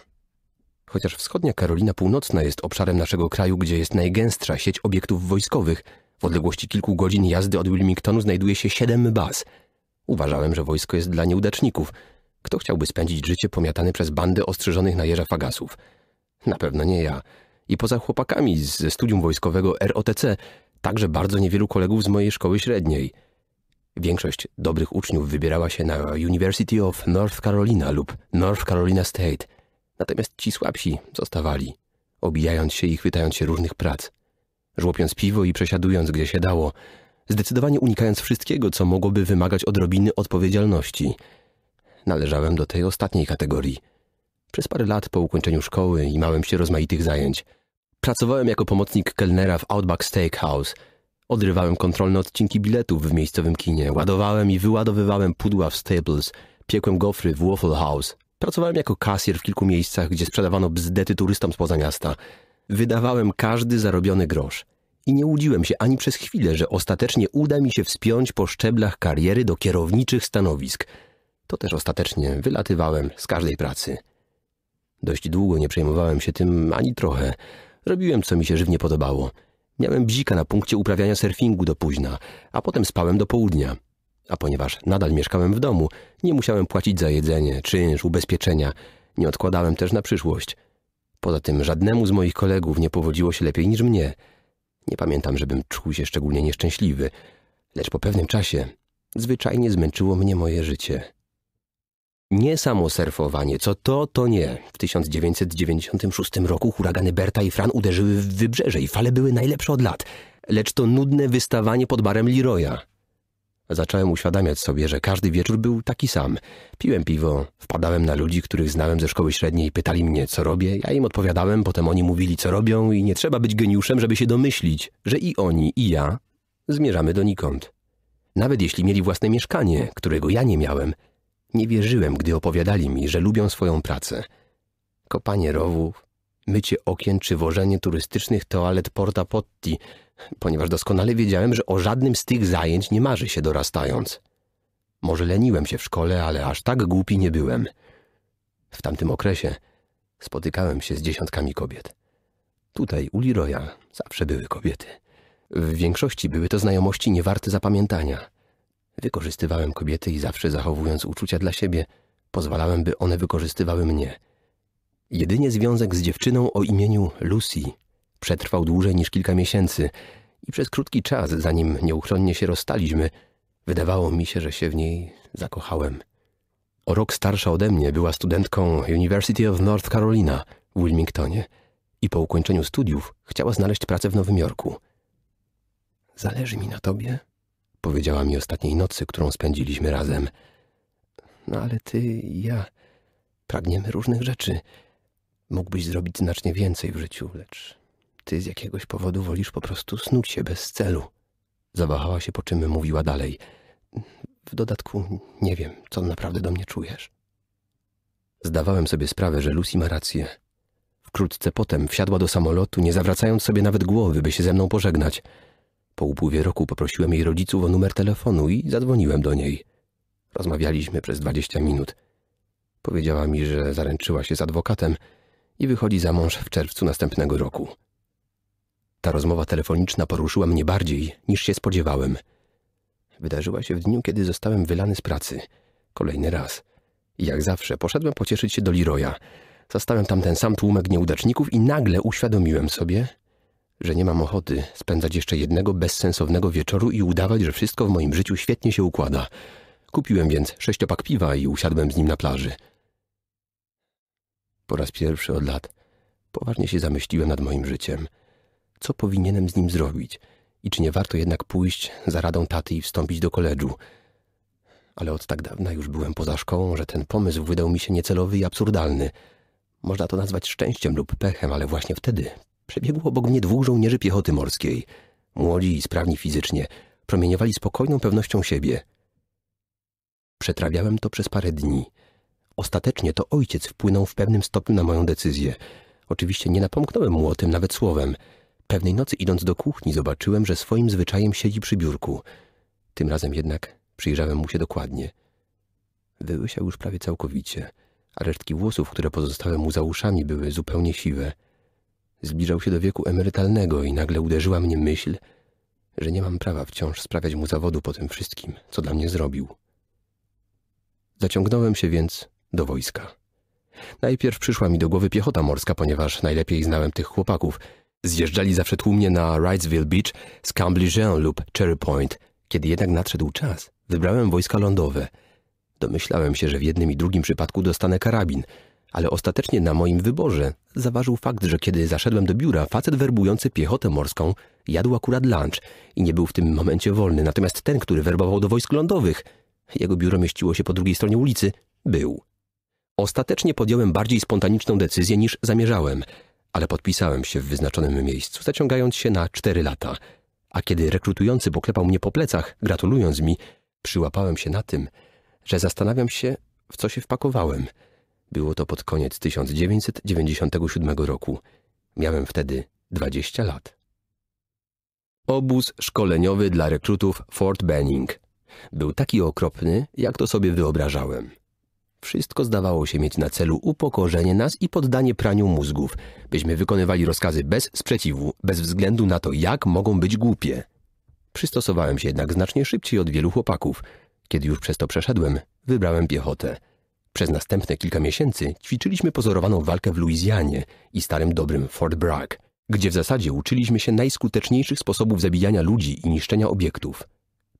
Chociaż wschodnia Karolina Północna jest obszarem naszego kraju, gdzie jest najgęstsza sieć obiektów wojskowych, w odległości kilku godzin jazdy od Wilmingtonu znajduje się siedem baz. Uważałem, że wojsko jest dla nieudaczników. Kto chciałby spędzić życie pomiatany przez bandy ostrzeżonych na jeża fagasów? Na pewno nie ja. I poza chłopakami ze studium wojskowego ROTC, także bardzo niewielu kolegów z mojej szkoły średniej. Większość dobrych uczniów wybierała się na University of North Carolina lub North Carolina State – Natomiast ci słabsi zostawali, obijając się i chwytając się różnych prac, żłopiąc piwo i przesiadując gdzie się dało, zdecydowanie unikając wszystkiego, co mogłoby wymagać odrobiny odpowiedzialności. Należałem do tej ostatniej kategorii. Przez parę lat po ukończeniu szkoły i małem się rozmaitych zajęć. Pracowałem jako pomocnik kelnera w Outback Steakhouse. Odrywałem kontrolne odcinki biletów w miejscowym kinie, ładowałem i wyładowywałem pudła w Staples, piekłem gofry w Waffle House, Pracowałem jako kasjer w kilku miejscach, gdzie sprzedawano bzdety turystom spoza miasta. Wydawałem każdy zarobiony grosz. I nie łudziłem się ani przez chwilę, że ostatecznie uda mi się wspiąć po szczeblach kariery do kierowniczych stanowisk. To też ostatecznie wylatywałem z każdej pracy. Dość długo nie przejmowałem się tym ani trochę. Robiłem, co mi się żywnie podobało. Miałem bzika na punkcie uprawiania surfingu do późna, a potem spałem do południa. A ponieważ nadal mieszkałem w domu, nie musiałem płacić za jedzenie, czynsz, ubezpieczenia, nie odkładałem też na przyszłość. Poza tym żadnemu z moich kolegów nie powodziło się lepiej niż mnie. Nie pamiętam, żebym czuł się szczególnie nieszczęśliwy, lecz po pewnym czasie zwyczajnie zmęczyło mnie moje życie. Nie samo surfowanie, co to, to nie. W 1996 roku huragany Berta i Fran uderzyły w wybrzeże i fale były najlepsze od lat. Lecz to nudne wystawanie pod barem Leroya zacząłem uświadamiać sobie, że każdy wieczór był taki sam. Piłem piwo, wpadałem na ludzi, których znałem ze szkoły średniej, pytali mnie, co robię, ja im odpowiadałem, potem oni mówili, co robią i nie trzeba być geniuszem, żeby się domyślić, że i oni, i ja zmierzamy donikąd. Nawet jeśli mieli własne mieszkanie, którego ja nie miałem, nie wierzyłem, gdy opowiadali mi, że lubią swoją pracę. Kopanie rowów, mycie okien czy wożenie turystycznych toalet Porta Potti, ponieważ doskonale wiedziałem, że o żadnym z tych zajęć nie marzy się dorastając. Może leniłem się w szkole, ale aż tak głupi nie byłem. W tamtym okresie spotykałem się z dziesiątkami kobiet. Tutaj, u Liroja, zawsze były kobiety. W większości były to znajomości niewarte zapamiętania. Wykorzystywałem kobiety i zawsze zachowując uczucia dla siebie, pozwalałem, by one wykorzystywały mnie – Jedynie związek z dziewczyną o imieniu Lucy przetrwał dłużej niż kilka miesięcy i przez krótki czas, zanim nieuchronnie się rozstaliśmy, wydawało mi się, że się w niej zakochałem. O rok starsza ode mnie była studentką University of North Carolina w Wilmingtonie i po ukończeniu studiów chciała znaleźć pracę w Nowym Jorku. Zależy mi na tobie, powiedziała mi ostatniej nocy, którą spędziliśmy razem. No ale ty i ja pragniemy różnych rzeczy – Mógłbyś zrobić znacznie więcej w życiu, lecz ty z jakiegoś powodu wolisz po prostu snuć się bez celu. Zawahała się, po czym mówiła dalej. W dodatku nie wiem, co naprawdę do mnie czujesz. Zdawałem sobie sprawę, że Lucy ma rację. Wkrótce potem wsiadła do samolotu, nie zawracając sobie nawet głowy, by się ze mną pożegnać. Po upływie roku poprosiłem jej rodziców o numer telefonu i zadzwoniłem do niej. Rozmawialiśmy przez dwadzieścia minut. Powiedziała mi, że zaręczyła się z adwokatem – i wychodzi za mąż w czerwcu następnego roku. Ta rozmowa telefoniczna poruszyła mnie bardziej niż się spodziewałem. Wydarzyła się w dniu, kiedy zostałem wylany z pracy. Kolejny raz. I jak zawsze poszedłem pocieszyć się do Leroya. Zastałem tam ten sam tłumek nieudaczników i nagle uświadomiłem sobie, że nie mam ochoty spędzać jeszcze jednego bezsensownego wieczoru i udawać, że wszystko w moim życiu świetnie się układa. Kupiłem więc sześciopak piwa i usiadłem z nim na plaży. Po raz pierwszy od lat poważnie się zamyśliłem nad moim życiem. Co powinienem z nim zrobić? I czy nie warto jednak pójść za radą taty i wstąpić do koledżu? Ale od tak dawna już byłem poza szkołą, że ten pomysł wydał mi się niecelowy i absurdalny. Można to nazwać szczęściem lub pechem, ale właśnie wtedy przebiegło obok mnie dwóch żołnierzy piechoty morskiej. Młodzi i sprawni fizycznie, promieniowali spokojną pewnością siebie. Przetrawiałem to przez parę dni. Ostatecznie to ojciec wpłynął w pewnym stopniu na moją decyzję. Oczywiście nie napomknąłem mu o tym nawet słowem. Pewnej nocy idąc do kuchni zobaczyłem, że swoim zwyczajem siedzi przy biurku. Tym razem jednak przyjrzałem mu się dokładnie. Wyłysiał już prawie całkowicie, a resztki włosów, które pozostały mu za uszami, były zupełnie siwe. Zbliżał się do wieku emerytalnego i nagle uderzyła mnie myśl, że nie mam prawa wciąż sprawiać mu zawodu po tym wszystkim, co dla mnie zrobił. Zaciągnąłem się więc do wojska. Najpierw przyszła mi do głowy piechota morska, ponieważ najlepiej znałem tych chłopaków. Zjeżdżali zawsze tłumnie na Wrightsville Beach z lub Cherry Point. Kiedy jednak nadszedł czas, wybrałem wojska lądowe. Domyślałem się, że w jednym i drugim przypadku dostanę karabin, ale ostatecznie na moim wyborze zaważył fakt, że kiedy zaszedłem do biura, facet werbujący piechotę morską jadł akurat lunch i nie był w tym momencie wolny, natomiast ten, który werbował do wojsk lądowych, jego biuro mieściło się po drugiej stronie ulicy, był. Ostatecznie podjąłem bardziej spontaniczną decyzję niż zamierzałem, ale podpisałem się w wyznaczonym miejscu, zaciągając się na cztery lata. A kiedy rekrutujący poklepał mnie po plecach, gratulując mi, przyłapałem się na tym, że zastanawiam się, w co się wpakowałem. Było to pod koniec 1997 roku. Miałem wtedy 20 lat. Obóz szkoleniowy dla rekrutów Fort Benning. Był taki okropny, jak to sobie wyobrażałem. Wszystko zdawało się mieć na celu upokorzenie nas i poddanie praniu mózgów, byśmy wykonywali rozkazy bez sprzeciwu, bez względu na to, jak mogą być głupie. Przystosowałem się jednak znacznie szybciej od wielu chłopaków. Kiedy już przez to przeszedłem, wybrałem piechotę. Przez następne kilka miesięcy ćwiczyliśmy pozorowaną walkę w Luizjanie i starym dobrym Fort Bragg, gdzie w zasadzie uczyliśmy się najskuteczniejszych sposobów zabijania ludzi i niszczenia obiektów.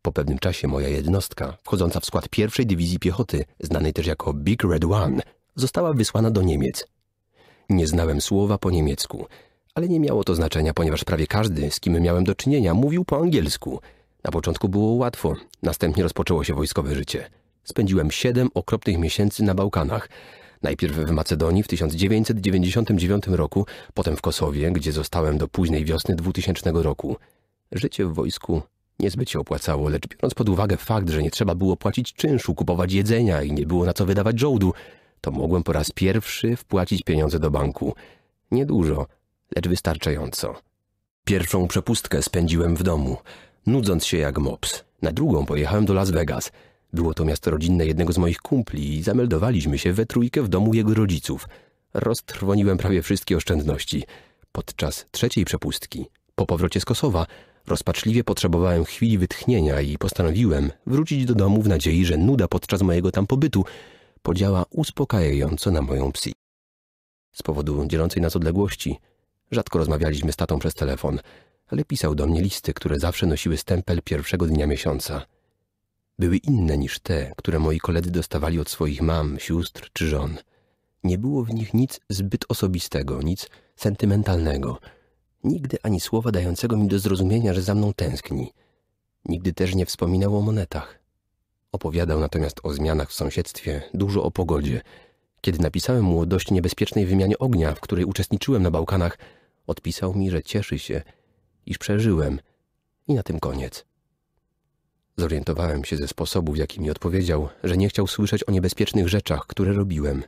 Po pewnym czasie moja jednostka, wchodząca w skład pierwszej dywizji piechoty, znanej też jako Big Red One, została wysłana do Niemiec. Nie znałem słowa po niemiecku, ale nie miało to znaczenia, ponieważ prawie każdy, z kim miałem do czynienia, mówił po angielsku. Na początku było łatwo, następnie rozpoczęło się wojskowe życie. Spędziłem siedem okropnych miesięcy na Bałkanach. Najpierw w Macedonii w 1999 roku, potem w Kosowie, gdzie zostałem do późnej wiosny 2000 roku. Życie w wojsku Niezbyt się opłacało, lecz biorąc pod uwagę fakt, że nie trzeba było płacić czynszu, kupować jedzenia i nie było na co wydawać żołdu, to mogłem po raz pierwszy wpłacić pieniądze do banku. Niedużo, lecz wystarczająco. Pierwszą przepustkę spędziłem w domu, nudząc się jak mops. Na drugą pojechałem do Las Vegas. Było to miasto rodzinne jednego z moich kumpli i zameldowaliśmy się we trójkę w domu jego rodziców. Roztrwoniłem prawie wszystkie oszczędności. Podczas trzeciej przepustki, po powrocie z Kosowa, Rozpaczliwie potrzebowałem chwili wytchnienia i postanowiłem wrócić do domu w nadziei, że nuda podczas mojego tam pobytu podziała uspokajająco na moją psi. Z powodu dzielącej nas odległości rzadko rozmawialiśmy z tatą przez telefon, ale pisał do mnie listy, które zawsze nosiły stempel pierwszego dnia miesiąca. Były inne niż te, które moi koledzy dostawali od swoich mam, sióstr czy żon. Nie było w nich nic zbyt osobistego, nic sentymentalnego – Nigdy ani słowa dającego mi do zrozumienia, że za mną tęskni. Nigdy też nie wspominał o monetach. Opowiadał natomiast o zmianach w sąsiedztwie, dużo o pogodzie. Kiedy napisałem mu o dość niebezpiecznej wymianie ognia, w której uczestniczyłem na Bałkanach, odpisał mi, że cieszy się, iż przeżyłem. I na tym koniec. Zorientowałem się ze sposobu, w jaki mi odpowiedział, że nie chciał słyszeć o niebezpiecznych rzeczach, które robiłem.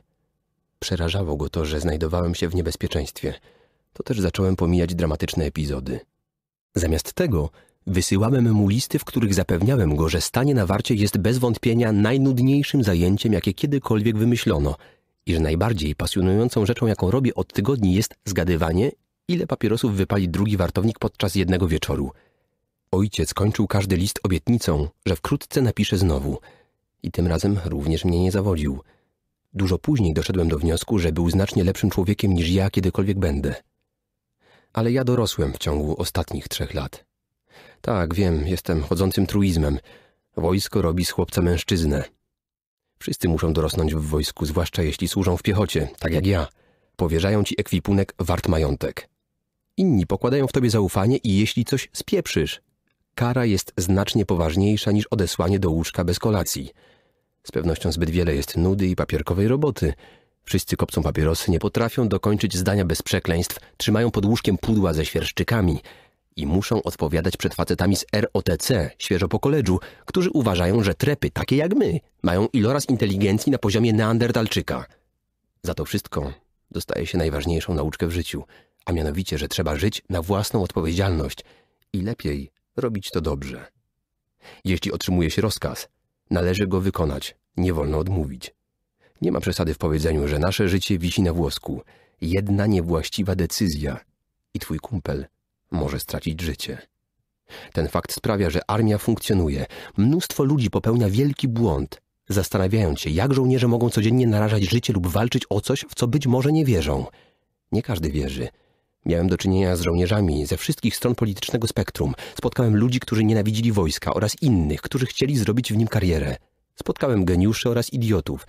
Przerażało go to, że znajdowałem się w niebezpieczeństwie – to też zacząłem pomijać dramatyczne epizody. Zamiast tego wysyłałem mu listy, w których zapewniałem go, że stanie na warcie jest bez wątpienia najnudniejszym zajęciem, jakie kiedykolwiek wymyślono i że najbardziej pasjonującą rzeczą, jaką robię od tygodni jest zgadywanie, ile papierosów wypali drugi wartownik podczas jednego wieczoru. Ojciec kończył każdy list obietnicą, że wkrótce napisze znowu. I tym razem również mnie nie zawodził. Dużo później doszedłem do wniosku, że był znacznie lepszym człowiekiem niż ja kiedykolwiek będę ale ja dorosłem w ciągu ostatnich trzech lat. Tak, wiem, jestem chodzącym truizmem. Wojsko robi z chłopca mężczyznę. Wszyscy muszą dorosnąć w wojsku, zwłaszcza jeśli służą w piechocie, tak jak ja. Powierzają ci ekwipunek wart majątek. Inni pokładają w tobie zaufanie i jeśli coś spieprzysz, kara jest znacznie poważniejsza niż odesłanie do łóżka bez kolacji. Z pewnością zbyt wiele jest nudy i papierkowej roboty – Wszyscy kopcą papierosy, nie potrafią dokończyć zdania bez przekleństw, trzymają pod łóżkiem pudła ze świerszczykami i muszą odpowiadać przed facetami z ROTC, świeżo po koledżu, którzy uważają, że trepy, takie jak my, mają iloraz inteligencji na poziomie neandertalczyka. Za to wszystko dostaje się najważniejszą nauczkę w życiu, a mianowicie, że trzeba żyć na własną odpowiedzialność i lepiej robić to dobrze. Jeśli otrzymuje się rozkaz, należy go wykonać, nie wolno odmówić. Nie ma przesady w powiedzeniu, że nasze życie wisi na włosku. Jedna niewłaściwa decyzja i twój kumpel może stracić życie. Ten fakt sprawia, że armia funkcjonuje. Mnóstwo ludzi popełnia wielki błąd, zastanawiając się, jak żołnierze mogą codziennie narażać życie lub walczyć o coś, w co być może nie wierzą. Nie każdy wierzy. Miałem do czynienia z żołnierzami ze wszystkich stron politycznego spektrum. Spotkałem ludzi, którzy nienawidzili wojska oraz innych, którzy chcieli zrobić w nim karierę. Spotkałem geniuszy oraz idiotów,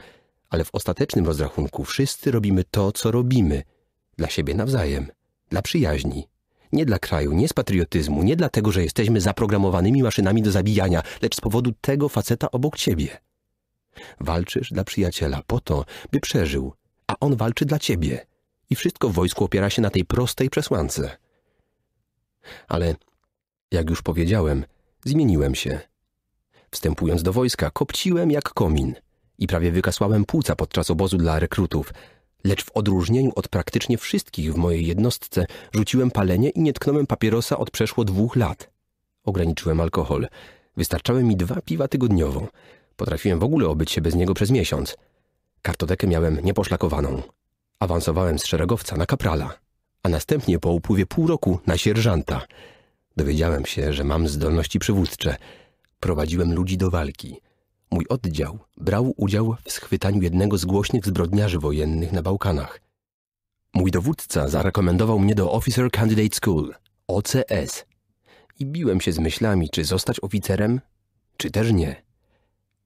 ale w ostatecznym rozrachunku wszyscy robimy to, co robimy. Dla siebie nawzajem, dla przyjaźni. Nie dla kraju, nie z patriotyzmu, nie dlatego, że jesteśmy zaprogramowanymi maszynami do zabijania, lecz z powodu tego faceta obok ciebie. Walczysz dla przyjaciela po to, by przeżył, a on walczy dla ciebie. I wszystko w wojsku opiera się na tej prostej przesłance. Ale, jak już powiedziałem, zmieniłem się. Wstępując do wojska, kopciłem jak komin – i prawie wykasłałem płuca podczas obozu dla rekrutów, lecz w odróżnieniu od praktycznie wszystkich w mojej jednostce rzuciłem palenie i nie tknąłem papierosa od przeszło dwóch lat. Ograniczyłem alkohol. Wystarczały mi dwa piwa tygodniowo. Potrafiłem w ogóle obyć się bez niego przez miesiąc. Kartotekę miałem nieposzlakowaną. Awansowałem z szeregowca na kaprala, a następnie po upływie pół roku na sierżanta. Dowiedziałem się, że mam zdolności przywódcze. Prowadziłem ludzi do walki – Mój oddział brał udział w schwytaniu jednego z głośnych zbrodniarzy wojennych na Bałkanach. Mój dowódca zarekomendował mnie do Officer Candidate School, OCS, i biłem się z myślami, czy zostać oficerem, czy też nie.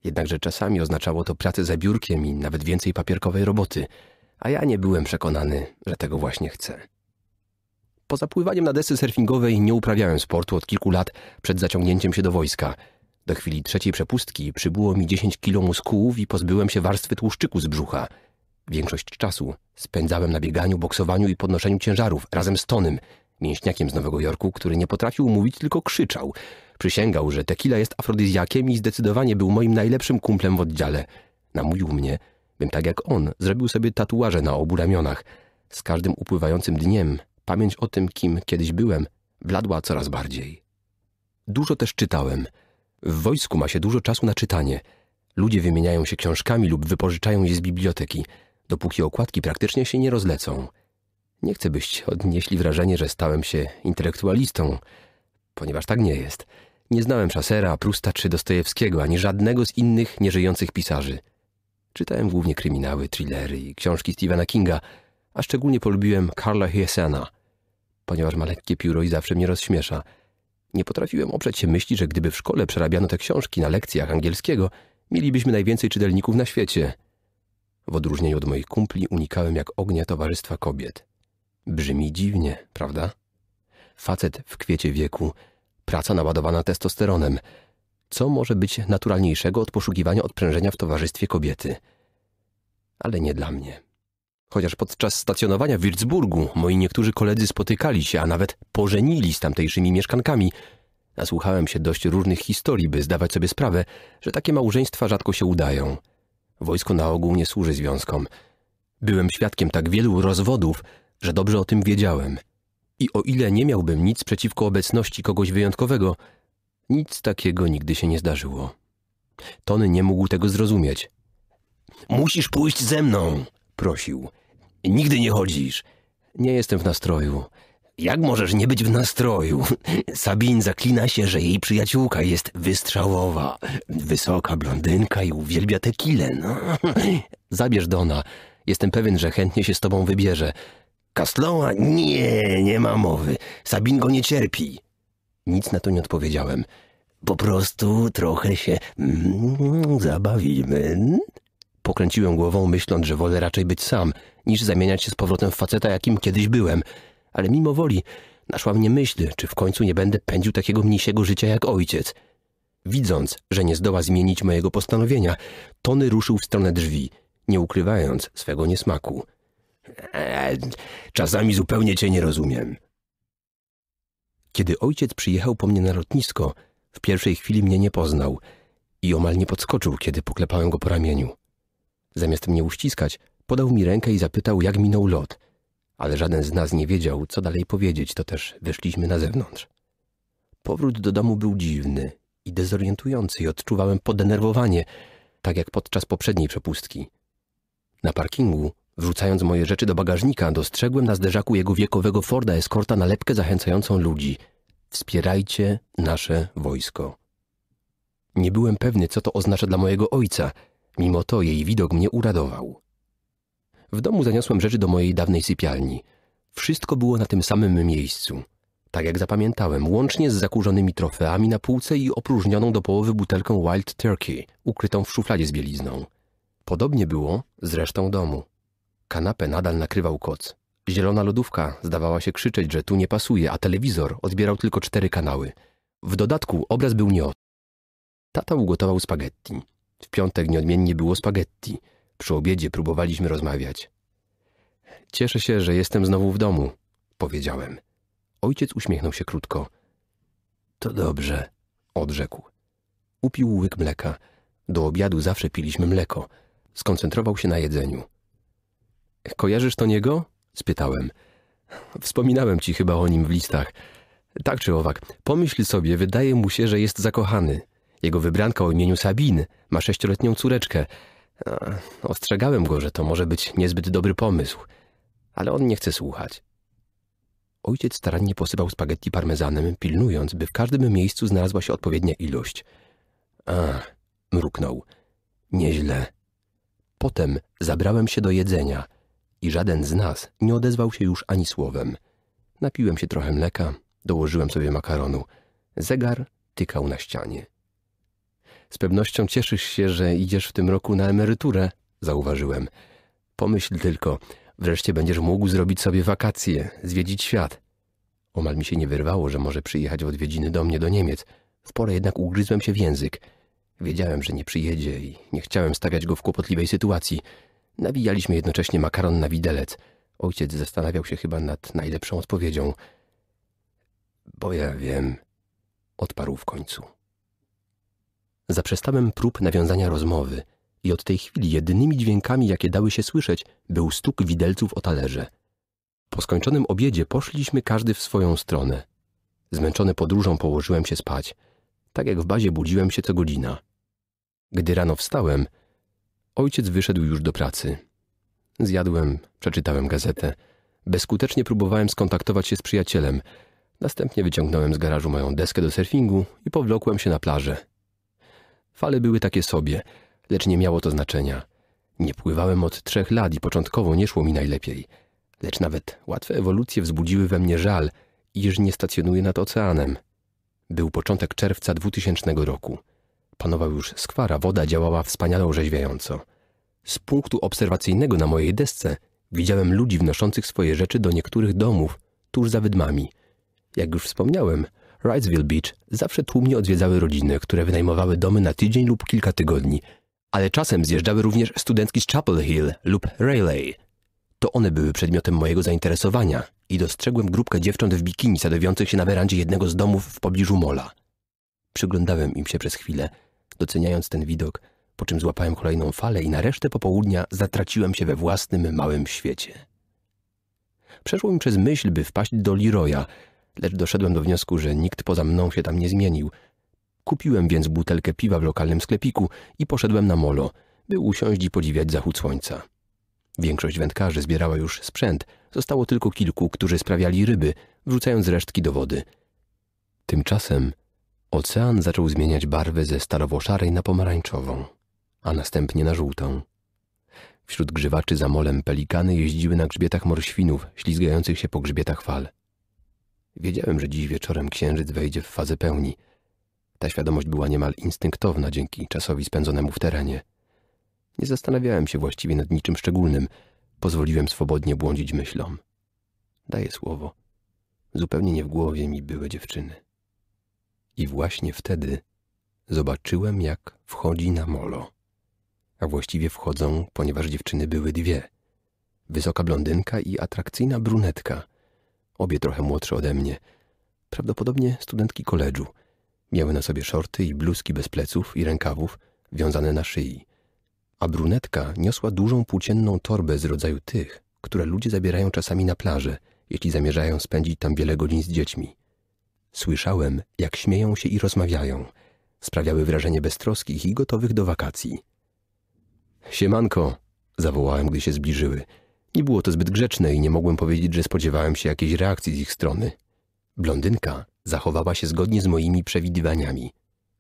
Jednakże czasami oznaczało to pracę za biurkiem i nawet więcej papierkowej roboty, a ja nie byłem przekonany, że tego właśnie chcę. Poza pływaniem na desce surfingowej nie uprawiałem sportu od kilku lat przed zaciągnięciem się do wojska – do chwili trzeciej przepustki przybyło mi dziesięć kilo muskułów i pozbyłem się warstwy tłuszczyku z brzucha. Większość czasu spędzałem na bieganiu, boksowaniu i podnoszeniu ciężarów razem z Tonym, mięśniakiem z Nowego Jorku, który nie potrafił mówić, tylko krzyczał. Przysięgał, że tequila jest afrodyzjakiem i zdecydowanie był moim najlepszym kumplem w oddziale. Namówił mnie, bym tak jak on zrobił sobie tatuaże na obu ramionach. Z każdym upływającym dniem pamięć o tym, kim kiedyś byłem, bladła coraz bardziej. Dużo też czytałem – w wojsku ma się dużo czasu na czytanie. Ludzie wymieniają się książkami lub wypożyczają je z biblioteki, dopóki okładki praktycznie się nie rozlecą. Nie chcę, byście odnieśli wrażenie, że stałem się intelektualistą, ponieważ tak nie jest. Nie znałem Szasera, Prusta czy Dostojewskiego, ani żadnego z innych nieżyjących pisarzy. Czytałem głównie kryminały, thrillery i książki Stephena Kinga, a szczególnie polubiłem Carla Hiesena, ponieważ ma lekkie pióro i zawsze mnie rozśmiesza – nie potrafiłem oprzeć się myśli, że gdyby w szkole przerabiano te książki na lekcjach angielskiego, mielibyśmy najwięcej czytelników na świecie. W odróżnieniu od moich kumpli unikałem jak ognia towarzystwa kobiet. Brzmi dziwnie, prawda? Facet w kwiecie wieku, praca naładowana testosteronem. Co może być naturalniejszego od poszukiwania odprężenia w towarzystwie kobiety? Ale nie dla mnie. Chociaż podczas stacjonowania w Würzburgu moi niektórzy koledzy spotykali się, a nawet pożenili z tamtejszymi mieszkankami. Nasłuchałem się dość różnych historii, by zdawać sobie sprawę, że takie małżeństwa rzadko się udają. Wojsko na ogół nie służy związkom. Byłem świadkiem tak wielu rozwodów, że dobrze o tym wiedziałem. I o ile nie miałbym nic przeciwko obecności kogoś wyjątkowego, nic takiego nigdy się nie zdarzyło. Tony nie mógł tego zrozumieć. Musisz pójść ze mną, prosił. Nigdy nie chodzisz. Nie jestem w nastroju. Jak możesz nie być w nastroju? Sabin zaklina się, że jej przyjaciółka jest wystrzałowa. Wysoka blondynka i uwielbia tequilę. No. Zabierz Dona. Jestem pewien, że chętnie się z tobą wybierze. Kastloa? Nie, nie ma mowy. Sabin go nie cierpi. Nic na to nie odpowiedziałem. Po prostu trochę się mm, zabawimy. Pokręciłem głową, myśląc, że wolę raczej być sam, niż zamieniać się z powrotem w faceta, jakim kiedyś byłem. Ale mimo woli naszła mnie myśl, czy w końcu nie będę pędził takiego mnisiego życia jak ojciec. Widząc, że nie zdoła zmienić mojego postanowienia, Tony ruszył w stronę drzwi, nie ukrywając swego niesmaku. Eee, czasami zupełnie cię nie rozumiem. Kiedy ojciec przyjechał po mnie na lotnisko, w pierwszej chwili mnie nie poznał i omal nie podskoczył, kiedy poklepałem go po ramieniu. Zamiast mnie uściskać, podał mi rękę i zapytał, jak minął lot. Ale żaden z nas nie wiedział, co dalej powiedzieć, to też wyszliśmy na zewnątrz. Powrót do domu był dziwny i dezorientujący i odczuwałem podenerwowanie, tak jak podczas poprzedniej przepustki. Na parkingu, wrzucając moje rzeczy do bagażnika, dostrzegłem na zderzaku jego wiekowego Forda Escorta nalepkę zachęcającą ludzi. Wspierajcie nasze wojsko. Nie byłem pewny, co to oznacza dla mojego ojca – Mimo to jej widok mnie uradował. W domu zaniosłem rzeczy do mojej dawnej sypialni. Wszystko było na tym samym miejscu. Tak jak zapamiętałem, łącznie z zakurzonymi trofeami na półce i opróżnioną do połowy butelką Wild Turkey, ukrytą w szufladzie z bielizną. Podobnie było z resztą domu. Kanapę nadal nakrywał koc. Zielona lodówka zdawała się krzyczeć, że tu nie pasuje, a telewizor odbierał tylko cztery kanały. W dodatku obraz był nie od. Tata ugotował spaghetti. W piątek nieodmiennie było spaghetti. Przy obiedzie próbowaliśmy rozmawiać. Cieszę się, że jestem znowu w domu, powiedziałem. Ojciec uśmiechnął się krótko. To dobrze, odrzekł. Upił łyk mleka. Do obiadu zawsze piliśmy mleko. Skoncentrował się na jedzeniu. Kojarzysz to niego? spytałem. Wspominałem ci chyba o nim w listach. Tak czy owak, pomyśl sobie, wydaje mu się, że jest zakochany. Jego wybranka o imieniu Sabin ma sześcioletnią córeczkę. Ostrzegałem go, że to może być niezbyt dobry pomysł, ale on nie chce słuchać. Ojciec starannie posypał spaghetti parmezanem, pilnując, by w każdym miejscu znalazła się odpowiednia ilość. A, mruknął. Nieźle. Potem zabrałem się do jedzenia i żaden z nas nie odezwał się już ani słowem. Napiłem się trochę mleka, dołożyłem sobie makaronu. Zegar tykał na ścianie. Z pewnością cieszysz się, że idziesz w tym roku na emeryturę, zauważyłem. Pomyśl tylko, wreszcie będziesz mógł zrobić sobie wakacje, zwiedzić świat. Omal mi się nie wyrwało, że może przyjechać w odwiedziny do mnie do Niemiec. W porę jednak ugryzłem się w język. Wiedziałem, że nie przyjedzie i nie chciałem stawiać go w kłopotliwej sytuacji. Nawijaliśmy jednocześnie makaron na widelec. Ojciec zastanawiał się chyba nad najlepszą odpowiedzią. Bo ja wiem, odparł w końcu zaprzestałem prób nawiązania rozmowy i od tej chwili jedynymi dźwiękami, jakie dały się słyszeć, był stuk widelców o talerze. Po skończonym obiedzie poszliśmy każdy w swoją stronę. Zmęczony podróżą położyłem się spać. Tak jak w bazie budziłem się co godzina. Gdy rano wstałem, ojciec wyszedł już do pracy. Zjadłem, przeczytałem gazetę. Bezskutecznie próbowałem skontaktować się z przyjacielem. Następnie wyciągnąłem z garażu moją deskę do surfingu i powlokłem się na plażę. Fale były takie sobie, lecz nie miało to znaczenia. Nie pływałem od trzech lat i początkowo nie szło mi najlepiej. Lecz nawet łatwe ewolucje wzbudziły we mnie żal, iż nie stacjonuję nad oceanem. Był początek czerwca 2000 roku. Panował już skwara, woda działała wspaniale orzeźwiająco. Z punktu obserwacyjnego na mojej desce widziałem ludzi wnoszących swoje rzeczy do niektórych domów, tuż za wydmami. Jak już wspomniałem, Wrightsville Beach zawsze tłumnie odwiedzały rodziny, które wynajmowały domy na tydzień lub kilka tygodni, ale czasem zjeżdżały również studentki z Chapel Hill lub Rayleigh. To one były przedmiotem mojego zainteresowania i dostrzegłem grupkę dziewcząt w bikini sadowiących się na werandzie jednego z domów w pobliżu mola. Przyglądałem im się przez chwilę, doceniając ten widok, po czym złapałem kolejną falę i na resztę popołudnia zatraciłem się we własnym małym świecie. Przeszło mi przez myśl, by wpaść do Leroya, lecz doszedłem do wniosku, że nikt poza mną się tam nie zmienił. Kupiłem więc butelkę piwa w lokalnym sklepiku i poszedłem na molo, by usiąść i podziwiać zachód słońca. Większość wędkarzy zbierała już sprzęt, zostało tylko kilku, którzy sprawiali ryby, wrzucając resztki do wody. Tymczasem ocean zaczął zmieniać barwę ze starowo-szarej na pomarańczową, a następnie na żółtą. Wśród grzywaczy za molem pelikany jeździły na grzbietach morświnów, ślizgających się po grzbietach fal. Wiedziałem, że dziś wieczorem księżyc wejdzie w fazę pełni. Ta świadomość była niemal instynktowna dzięki czasowi spędzonemu w terenie. Nie zastanawiałem się właściwie nad niczym szczególnym. Pozwoliłem swobodnie błądzić myślom. Daję słowo. Zupełnie nie w głowie mi były dziewczyny. I właśnie wtedy zobaczyłem, jak wchodzi na molo. A właściwie wchodzą, ponieważ dziewczyny były dwie. Wysoka blondynka i atrakcyjna brunetka – obie trochę młodsze ode mnie, prawdopodobnie studentki koledżu. Miały na sobie szorty i bluzki bez pleców i rękawów, wiązane na szyi. A brunetka niosła dużą płócienną torbę z rodzaju tych, które ludzie zabierają czasami na plażę, jeśli zamierzają spędzić tam wiele godzin z dziećmi. Słyszałem, jak śmieją się i rozmawiają. Sprawiały wrażenie beztroskich i gotowych do wakacji. Siemanko, zawołałem, gdy się zbliżyły – nie było to zbyt grzeczne i nie mogłem powiedzieć, że spodziewałem się jakiejś reakcji z ich strony. Blondynka zachowała się zgodnie z moimi przewidywaniami.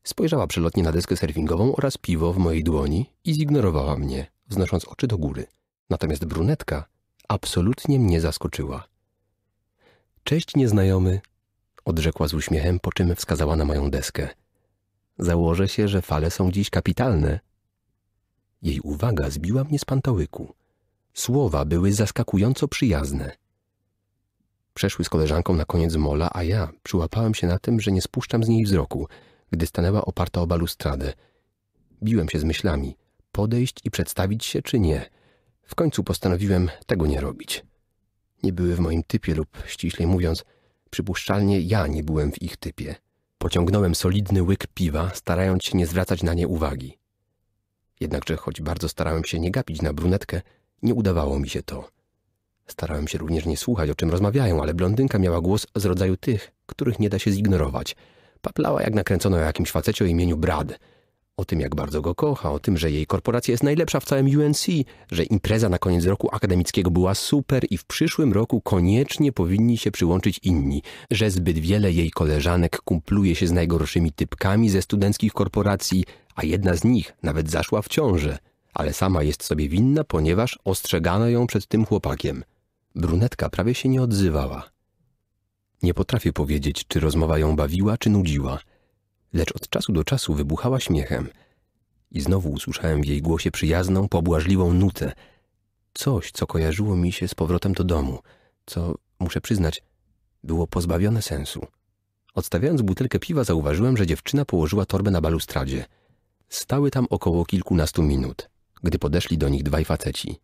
Spojrzała przelotnie na deskę surfingową oraz piwo w mojej dłoni i zignorowała mnie, wznosząc oczy do góry. Natomiast brunetka absolutnie mnie zaskoczyła. Cześć nieznajomy, odrzekła z uśmiechem, po czym wskazała na moją deskę. Założę się, że fale są dziś kapitalne. Jej uwaga zbiła mnie z pantołyku. Słowa były zaskakująco przyjazne. Przeszły z koleżanką na koniec mola, a ja przyłapałem się na tym, że nie spuszczam z niej wzroku, gdy stanęła oparta o balustradę. Biłem się z myślami, podejść i przedstawić się czy nie. W końcu postanowiłem tego nie robić. Nie były w moim typie lub, ściślej mówiąc, przypuszczalnie ja nie byłem w ich typie. Pociągnąłem solidny łyk piwa, starając się nie zwracać na nie uwagi. Jednakże, choć bardzo starałem się nie gapić na brunetkę, nie udawało mi się to. Starałem się również nie słuchać, o czym rozmawiają, ale blondynka miała głos z rodzaju tych, których nie da się zignorować. Paplała jak nakręcono o jakimś facecie o imieniu Brad. O tym, jak bardzo go kocha, o tym, że jej korporacja jest najlepsza w całym UNC, że impreza na koniec roku akademickiego była super i w przyszłym roku koniecznie powinni się przyłączyć inni, że zbyt wiele jej koleżanek kumpluje się z najgorszymi typkami ze studenckich korporacji, a jedna z nich nawet zaszła w ciążę ale sama jest sobie winna, ponieważ ostrzegano ją przed tym chłopakiem. Brunetka prawie się nie odzywała. Nie potrafię powiedzieć, czy rozmowa ją bawiła, czy nudziła, lecz od czasu do czasu wybuchała śmiechem i znowu usłyszałem w jej głosie przyjazną, pobłażliwą nutę. Coś, co kojarzyło mi się z powrotem do domu, co, muszę przyznać, było pozbawione sensu. Odstawiając butelkę piwa zauważyłem, że dziewczyna położyła torbę na balustradzie. Stały tam około kilkunastu minut. Gdy podeszli do nich dwaj faceci.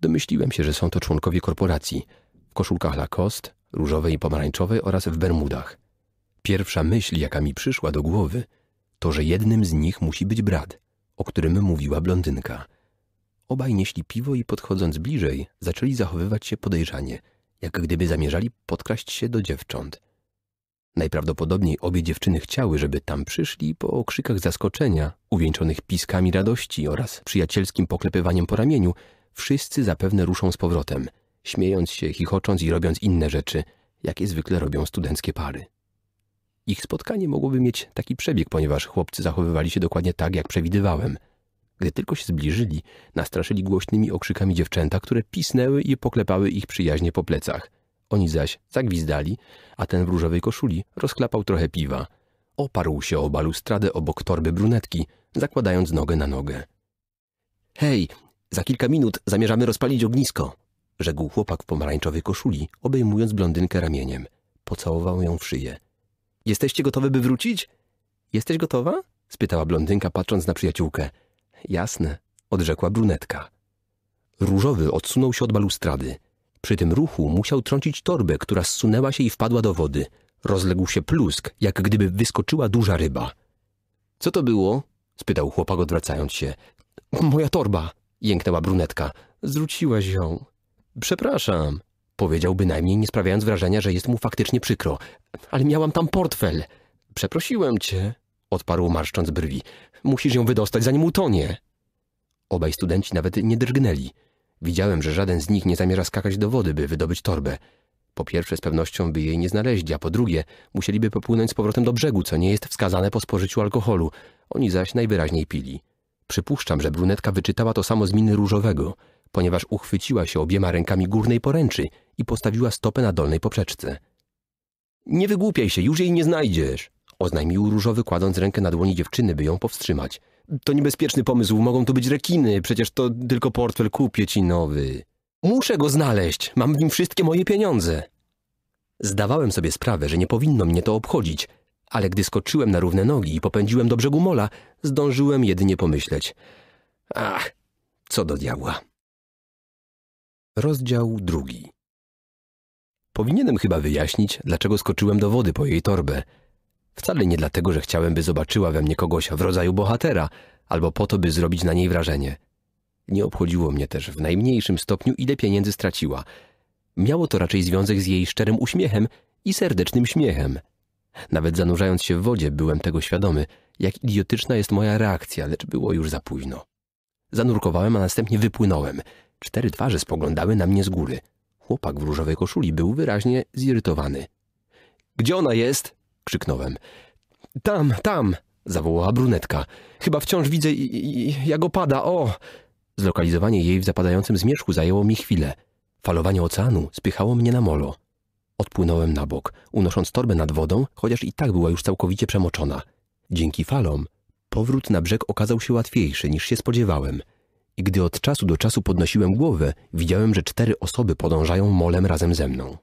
Domyśliłem się, że są to członkowie korporacji, w koszulkach Lacoste, różowej i pomarańczowej oraz w bermudach. Pierwsza myśl, jaka mi przyszła do głowy, to że jednym z nich musi być brat, o którym mówiła blondynka. Obaj nieśli piwo i podchodząc bliżej, zaczęli zachowywać się podejrzanie, jak gdyby zamierzali podkraść się do dziewcząt. Najprawdopodobniej obie dziewczyny chciały, żeby tam przyszli po okrzykach zaskoczenia, uwieńczonych piskami radości oraz przyjacielskim poklepywaniem po ramieniu. Wszyscy zapewne ruszą z powrotem, śmiejąc się, chichocząc i robiąc inne rzeczy, jakie zwykle robią studenckie pary. Ich spotkanie mogłoby mieć taki przebieg, ponieważ chłopcy zachowywali się dokładnie tak, jak przewidywałem. Gdy tylko się zbliżyli, nastraszyli głośnymi okrzykami dziewczęta, które pisnęły i poklepały ich przyjaźnie po plecach – oni zaś zagwizdali, a ten w różowej koszuli rozklapał trochę piwa. Oparł się o balustradę obok torby brunetki, zakładając nogę na nogę. Hej, za kilka minut zamierzamy rozpalić ognisko, rzekł chłopak w pomarańczowej koszuli, obejmując blondynkę ramieniem. Pocałował ją w szyję. Jesteście gotowe, by wrócić? Jesteś gotowa? spytała blondynka, patrząc na przyjaciółkę. Jasne, odrzekła brunetka. Różowy odsunął się od balustrady. Przy tym ruchu musiał trącić torbę, która zsunęła się i wpadła do wody. Rozległ się plusk, jak gdyby wyskoczyła duża ryba. — Co to było? — spytał chłopak odwracając się. — Moja torba! — jęknęła brunetka. — Zwróciłaś ją. — Przepraszam — powiedział bynajmniej, nie sprawiając wrażenia, że jest mu faktycznie przykro. — Ale miałam tam portfel! — Przeprosiłem cię — odparł marszcząc brwi. — Musisz ją wydostać, zanim utonie! Obaj studenci nawet nie drgnęli. Widziałem, że żaden z nich nie zamierza skakać do wody, by wydobyć torbę. Po pierwsze, z pewnością by jej nie znaleźli, a po drugie, musieliby popłynąć z powrotem do brzegu, co nie jest wskazane po spożyciu alkoholu. Oni zaś najwyraźniej pili. Przypuszczam, że brunetka wyczytała to samo z miny różowego, ponieważ uchwyciła się obiema rękami górnej poręczy i postawiła stopę na dolnej poprzeczce. Nie wygłupiaj się, już jej nie znajdziesz! oznajmił różowy, kładąc rękę na dłoni dziewczyny, by ją powstrzymać. To niebezpieczny pomysł, mogą to być rekiny, przecież to tylko portfel kupię ci nowy. Muszę go znaleźć, mam w nim wszystkie moje pieniądze. Zdawałem sobie sprawę, że nie powinno mnie to obchodzić, ale gdy skoczyłem na równe nogi i popędziłem do brzegu mola, zdążyłem jedynie pomyśleć. Ach, co do diabła. Rozdział drugi. Powinienem chyba wyjaśnić, dlaczego skoczyłem do wody po jej torbę. Wcale nie dlatego, że chciałem, by zobaczyła we mnie kogoś w rodzaju bohatera, albo po to, by zrobić na niej wrażenie. Nie obchodziło mnie też w najmniejszym stopniu, ile pieniędzy straciła. Miało to raczej związek z jej szczerym uśmiechem i serdecznym śmiechem. Nawet zanurzając się w wodzie, byłem tego świadomy, jak idiotyczna jest moja reakcja, lecz było już za późno. Zanurkowałem, a następnie wypłynąłem. Cztery twarze spoglądały na mnie z góry. Chłopak w różowej koszuli był wyraźnie zirytowany. Gdzie ona jest? krzyknąłem. Tam, tam! zawołała brunetka. Chyba wciąż widzę jak opada, o! Zlokalizowanie jej w zapadającym zmierzchu zajęło mi chwilę. Falowanie oceanu spychało mnie na molo. Odpłynąłem na bok, unosząc torbę nad wodą, chociaż i tak była już całkowicie przemoczona. Dzięki falom powrót na brzeg okazał się łatwiejszy niż się spodziewałem. I gdy od czasu do czasu podnosiłem głowę, widziałem, że cztery osoby podążają molem razem ze mną.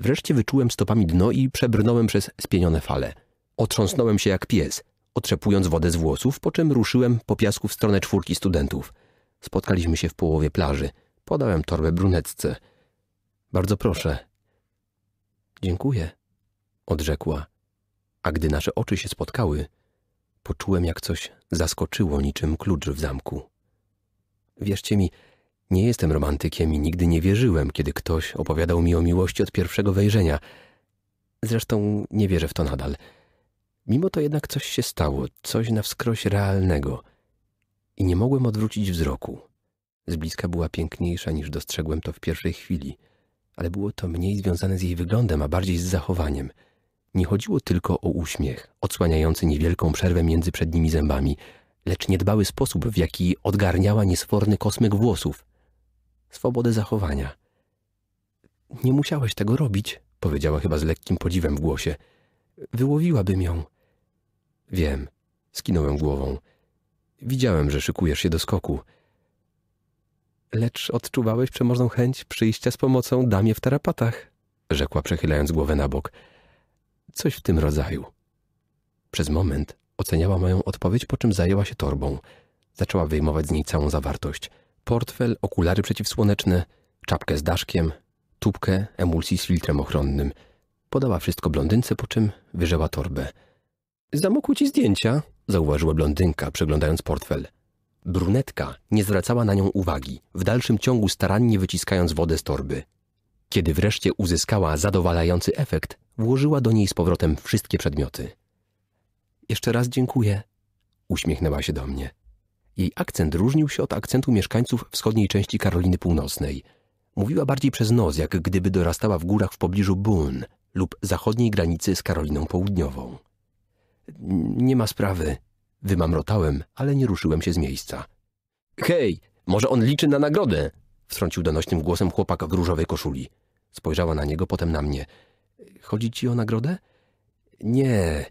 Wreszcie wyczułem stopami dno i przebrnąłem przez spienione fale. Otrząsnąłem się jak pies, otrzepując wodę z włosów, po czym ruszyłem po piasku w stronę czwórki studentów. Spotkaliśmy się w połowie plaży. Podałem torbę brunetce. Bardzo proszę. Dziękuję, odrzekła. A gdy nasze oczy się spotkały, poczułem jak coś zaskoczyło niczym klucz w zamku. Wierzcie mi, nie jestem romantykiem i nigdy nie wierzyłem, kiedy ktoś opowiadał mi o miłości od pierwszego wejrzenia. Zresztą nie wierzę w to nadal. Mimo to jednak coś się stało, coś na wskroś realnego. I nie mogłem odwrócić wzroku. Z bliska była piękniejsza niż dostrzegłem to w pierwszej chwili, ale było to mniej związane z jej wyglądem, a bardziej z zachowaniem. Nie chodziło tylko o uśmiech, odsłaniający niewielką przerwę między przednimi zębami, lecz niedbały sposób, w jaki odgarniała niesforny kosmyk włosów, swobodę zachowania. Nie musiałeś tego robić, powiedziała chyba z lekkim podziwem w głosie. Wyłowiłabym ją. Wiem, skinąłem głową. Widziałem, że szykujesz się do skoku. Lecz odczuwałeś przemożną chęć przyjścia z pomocą damie w tarapatach, rzekła przechylając głowę na bok. Coś w tym rodzaju. Przez moment oceniała moją odpowiedź, po czym zajęła się torbą. Zaczęła wyjmować z niej całą zawartość – portfel, okulary przeciwsłoneczne, czapkę z daszkiem, tubkę emulsji z filtrem ochronnym. Podała wszystko blondynce, po czym wyrzęła torbę. Zamokły ci zdjęcia, zauważyła blondynka, przeglądając portfel. Brunetka nie zwracała na nią uwagi, w dalszym ciągu starannie wyciskając wodę z torby. Kiedy wreszcie uzyskała zadowalający efekt, włożyła do niej z powrotem wszystkie przedmioty. Jeszcze raz dziękuję, uśmiechnęła się do mnie. Jej akcent różnił się od akcentu mieszkańców wschodniej części Karoliny Północnej. Mówiła bardziej przez nos, jak gdyby dorastała w górach w pobliżu Boone lub zachodniej granicy z Karoliną Południową. Nie ma sprawy. Wymamrotałem, ale nie ruszyłem się z miejsca. Hej, może on liczy na nagrodę? Wtrącił donośnym głosem chłopak w różowej koszuli. Spojrzała na niego, potem na mnie. Chodzi ci o nagrodę? Nie,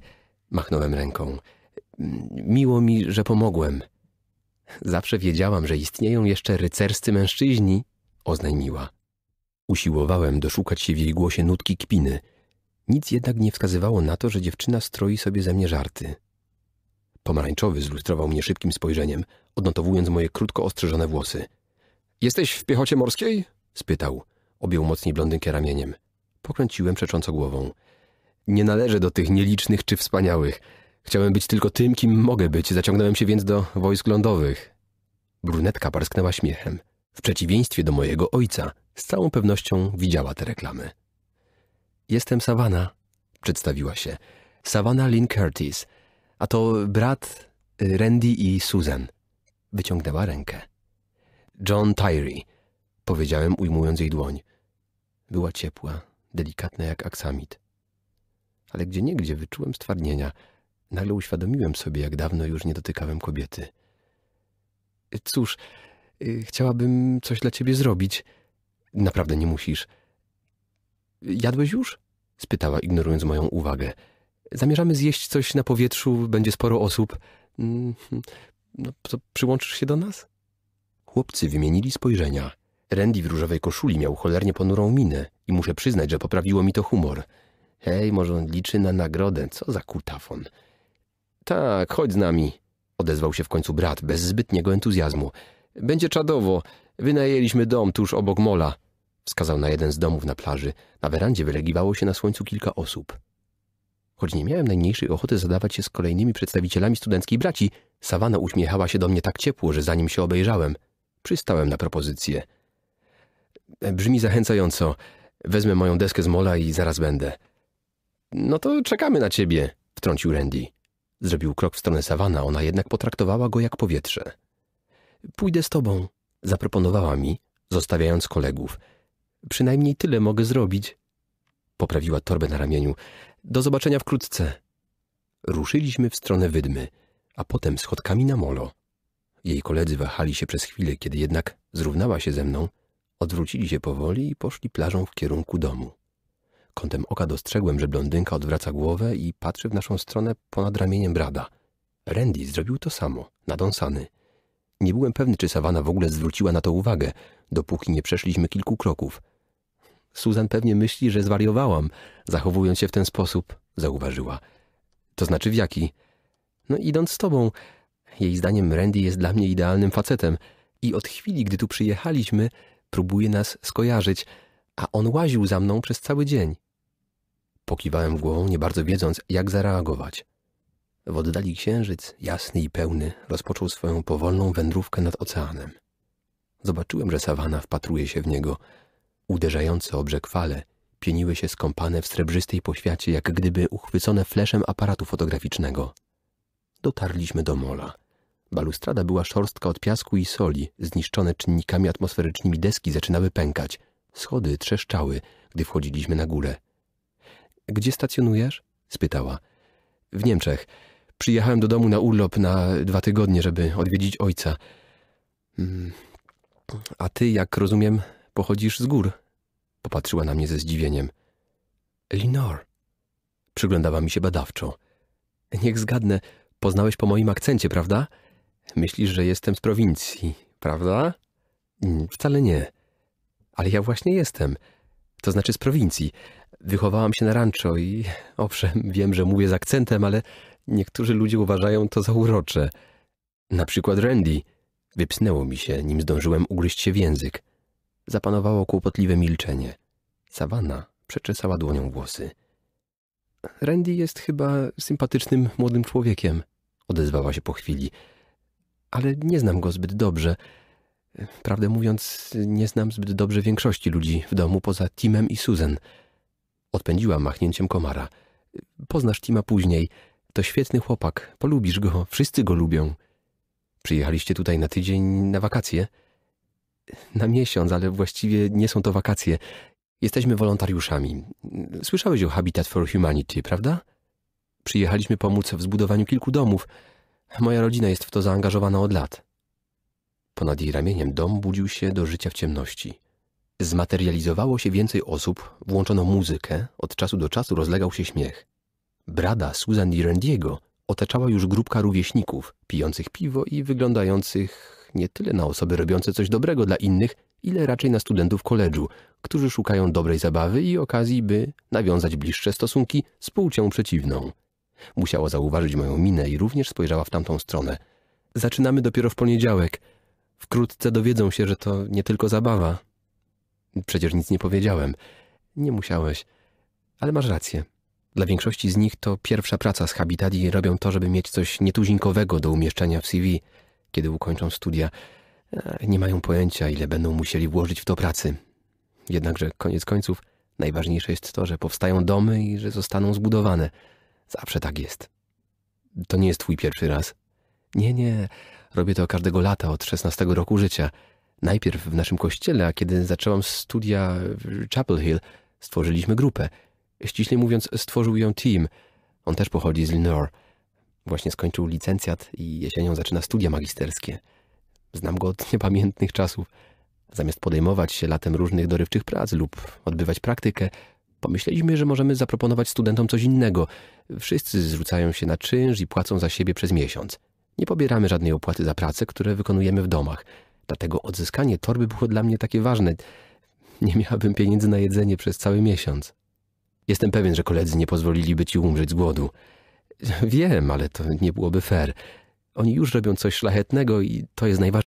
machnąłem ręką. Miło mi, że pomogłem. Zawsze wiedziałam, że istnieją jeszcze rycerscy mężczyźni, oznajmiła. Usiłowałem doszukać się w jej głosie nutki kpiny. Nic jednak nie wskazywało na to, że dziewczyna stroi sobie ze mnie żarty. Pomarańczowy zlustrował mnie szybkim spojrzeniem, odnotowując moje krótko ostrzyżone włosy. Jesteś w piechocie morskiej? spytał. Objął mocniej blondynkę ramieniem. Pokręciłem przecząco głową. Nie należę do tych nielicznych czy wspaniałych. Chciałem być tylko tym, kim mogę być, zaciągnąłem się więc do wojsk lądowych. Brunetka parsknęła śmiechem. W przeciwieństwie do mojego ojca, z całą pewnością widziała te reklamy. Jestem Savannah, przedstawiła się. Savannah Lynn Curtis, a to brat y, Randy i Susan. Wyciągnęła rękę. John Tyree, powiedziałem ujmując jej dłoń. Była ciepła, delikatna jak aksamit. Ale gdzie niegdzie wyczułem stwardnienia – Nagle no uświadomiłem sobie, jak dawno już nie dotykałem kobiety. Cóż, y, chciałabym coś dla ciebie zrobić. Naprawdę nie musisz. Jadłeś już? spytała, ignorując moją uwagę. Zamierzamy zjeść coś na powietrzu, będzie sporo osób. Mm, hm, no, to przyłączysz się do nas? Chłopcy wymienili spojrzenia. Randy w różowej koszuli miał cholernie ponurą minę i muszę przyznać, że poprawiło mi to humor. Hej, może on liczy na nagrodę, co za kutafon. Tak, chodź z nami, odezwał się w końcu brat bez zbytniego entuzjazmu. Będzie czadowo. Wynajęliśmy dom tuż obok mola. Wskazał na jeden z domów na plaży. Na werandzie wylegiwało się na słońcu kilka osób. Choć nie miałem najmniejszej ochoty zadawać się z kolejnymi przedstawicielami studenckich braci, Sawana uśmiechała się do mnie tak ciepło, że zanim się obejrzałem, przystałem na propozycję. Brzmi zachęcająco. Wezmę moją deskę z mola i zaraz będę. No to czekamy na ciebie, wtrącił Randy. Zrobił krok w stronę Sawana, ona jednak potraktowała go jak powietrze. Pójdę z tobą, zaproponowała mi, zostawiając kolegów. Przynajmniej tyle mogę zrobić. Poprawiła torbę na ramieniu. Do zobaczenia wkrótce. Ruszyliśmy w stronę wydmy, a potem schodkami na molo. Jej koledzy wahali się przez chwilę, kiedy jednak zrównała się ze mną, odwrócili się powoli i poszli plażą w kierunku domu. Kątem oka dostrzegłem, że blondynka odwraca głowę i patrzy w naszą stronę ponad ramieniem Brada. Randy zrobił to samo, nadąsany. Nie byłem pewny, czy Sawana w ogóle zwróciła na to uwagę, dopóki nie przeszliśmy kilku kroków. Susan pewnie myśli, że zwariowałam, zachowując się w ten sposób, zauważyła. To znaczy w jaki? No idąc z tobą. Jej zdaniem Randy jest dla mnie idealnym facetem i od chwili, gdy tu przyjechaliśmy, próbuje nas skojarzyć, a on łaził za mną przez cały dzień. Pokiwałem głową, nie bardzo wiedząc, jak zareagować. W oddali księżyc, jasny i pełny, rozpoczął swoją powolną wędrówkę nad oceanem. Zobaczyłem, że sawana wpatruje się w niego. Uderzające o brzeg fale pieniły się skąpane w srebrzystej poświacie, jak gdyby uchwycone fleszem aparatu fotograficznego. Dotarliśmy do mola. Balustrada była szorstka od piasku i soli, zniszczone czynnikami atmosferycznymi deski zaczynały pękać. Schody trzeszczały, gdy wchodziliśmy na górę. Gdzie stacjonujesz? spytała. W Niemczech. Przyjechałem do domu na urlop na dwa tygodnie, żeby odwiedzić ojca. Mm, a ty, jak rozumiem, pochodzisz z gór? Popatrzyła na mnie ze zdziwieniem. Linor. Przyglądała mi się badawczo. Niech zgadnę, poznałeś po moim akcencie, prawda? Myślisz, że jestem z prowincji, prawda? Mm, wcale nie. Ale ja właśnie jestem. To znaczy z prowincji. Wychowałam się na rancho i owszem, wiem, że mówię z akcentem, ale niektórzy ludzie uważają to za urocze. Na przykład Randy. Wypsnęło mi się, nim zdążyłem ugryźć się w język. Zapanowało kłopotliwe milczenie. Sawana przeczesała dłonią włosy. Randy jest chyba sympatycznym młodym człowiekiem, odezwała się po chwili. Ale nie znam go zbyt dobrze. Prawdę mówiąc, nie znam zbyt dobrze większości ludzi w domu poza Timem i Susan. Odpędziła machnięciem komara. Poznasz Tima później. To świetny chłopak. Polubisz go. Wszyscy go lubią. Przyjechaliście tutaj na tydzień, na wakacje? Na miesiąc, ale właściwie nie są to wakacje. Jesteśmy wolontariuszami. Słyszałeś o Habitat for Humanity, prawda? Przyjechaliśmy pomóc w zbudowaniu kilku domów. Moja rodzina jest w to zaangażowana od lat. Ponad jej ramieniem dom budził się do życia w ciemności. Zmaterializowało się więcej osób, włączono muzykę, od czasu do czasu rozlegał się śmiech. Brada Susan Randiego otaczała już grupka rówieśników, pijących piwo i wyglądających nie tyle na osoby robiące coś dobrego dla innych, ile raczej na studentów koledżu, którzy szukają dobrej zabawy i okazji, by nawiązać bliższe stosunki z płcią przeciwną. Musiała zauważyć moją minę i również spojrzała w tamtą stronę. Zaczynamy dopiero w poniedziałek. Wkrótce dowiedzą się, że to nie tylko zabawa. Przecież nic nie powiedziałem. Nie musiałeś. Ale masz rację. Dla większości z nich to pierwsza praca z habitadi. i robią to, żeby mieć coś nietuzinkowego do umieszczenia w CV, kiedy ukończą studia. E, nie mają pojęcia, ile będą musieli włożyć w to pracy. Jednakże koniec końców najważniejsze jest to, że powstają domy i że zostaną zbudowane. Zawsze tak jest. To nie jest twój pierwszy raz. Nie, nie. Robię to każdego lata od 16 roku życia najpierw w naszym kościele, a kiedy zaczęłam studia w Chapel Hill, stworzyliśmy grupę. Ściśle mówiąc, stworzył ją Tim. On też pochodzi z Lenore. Właśnie skończył licencjat i jesienią zaczyna studia magisterskie. Znam go od niepamiętnych czasów. Zamiast podejmować się latem różnych dorywczych prac lub odbywać praktykę, pomyśleliśmy, że możemy zaproponować studentom coś innego. Wszyscy zrzucają się na czynsz i płacą za siebie przez miesiąc. Nie pobieramy żadnej opłaty za pracę, które wykonujemy w domach – Dlatego odzyskanie torby było dla mnie takie ważne. Nie miałabym pieniędzy na jedzenie przez cały miesiąc. Jestem pewien, że koledzy nie pozwoliliby ci umrzeć z głodu. Wiem, ale to nie byłoby fair. Oni już robią coś szlachetnego i to jest najważniejsze.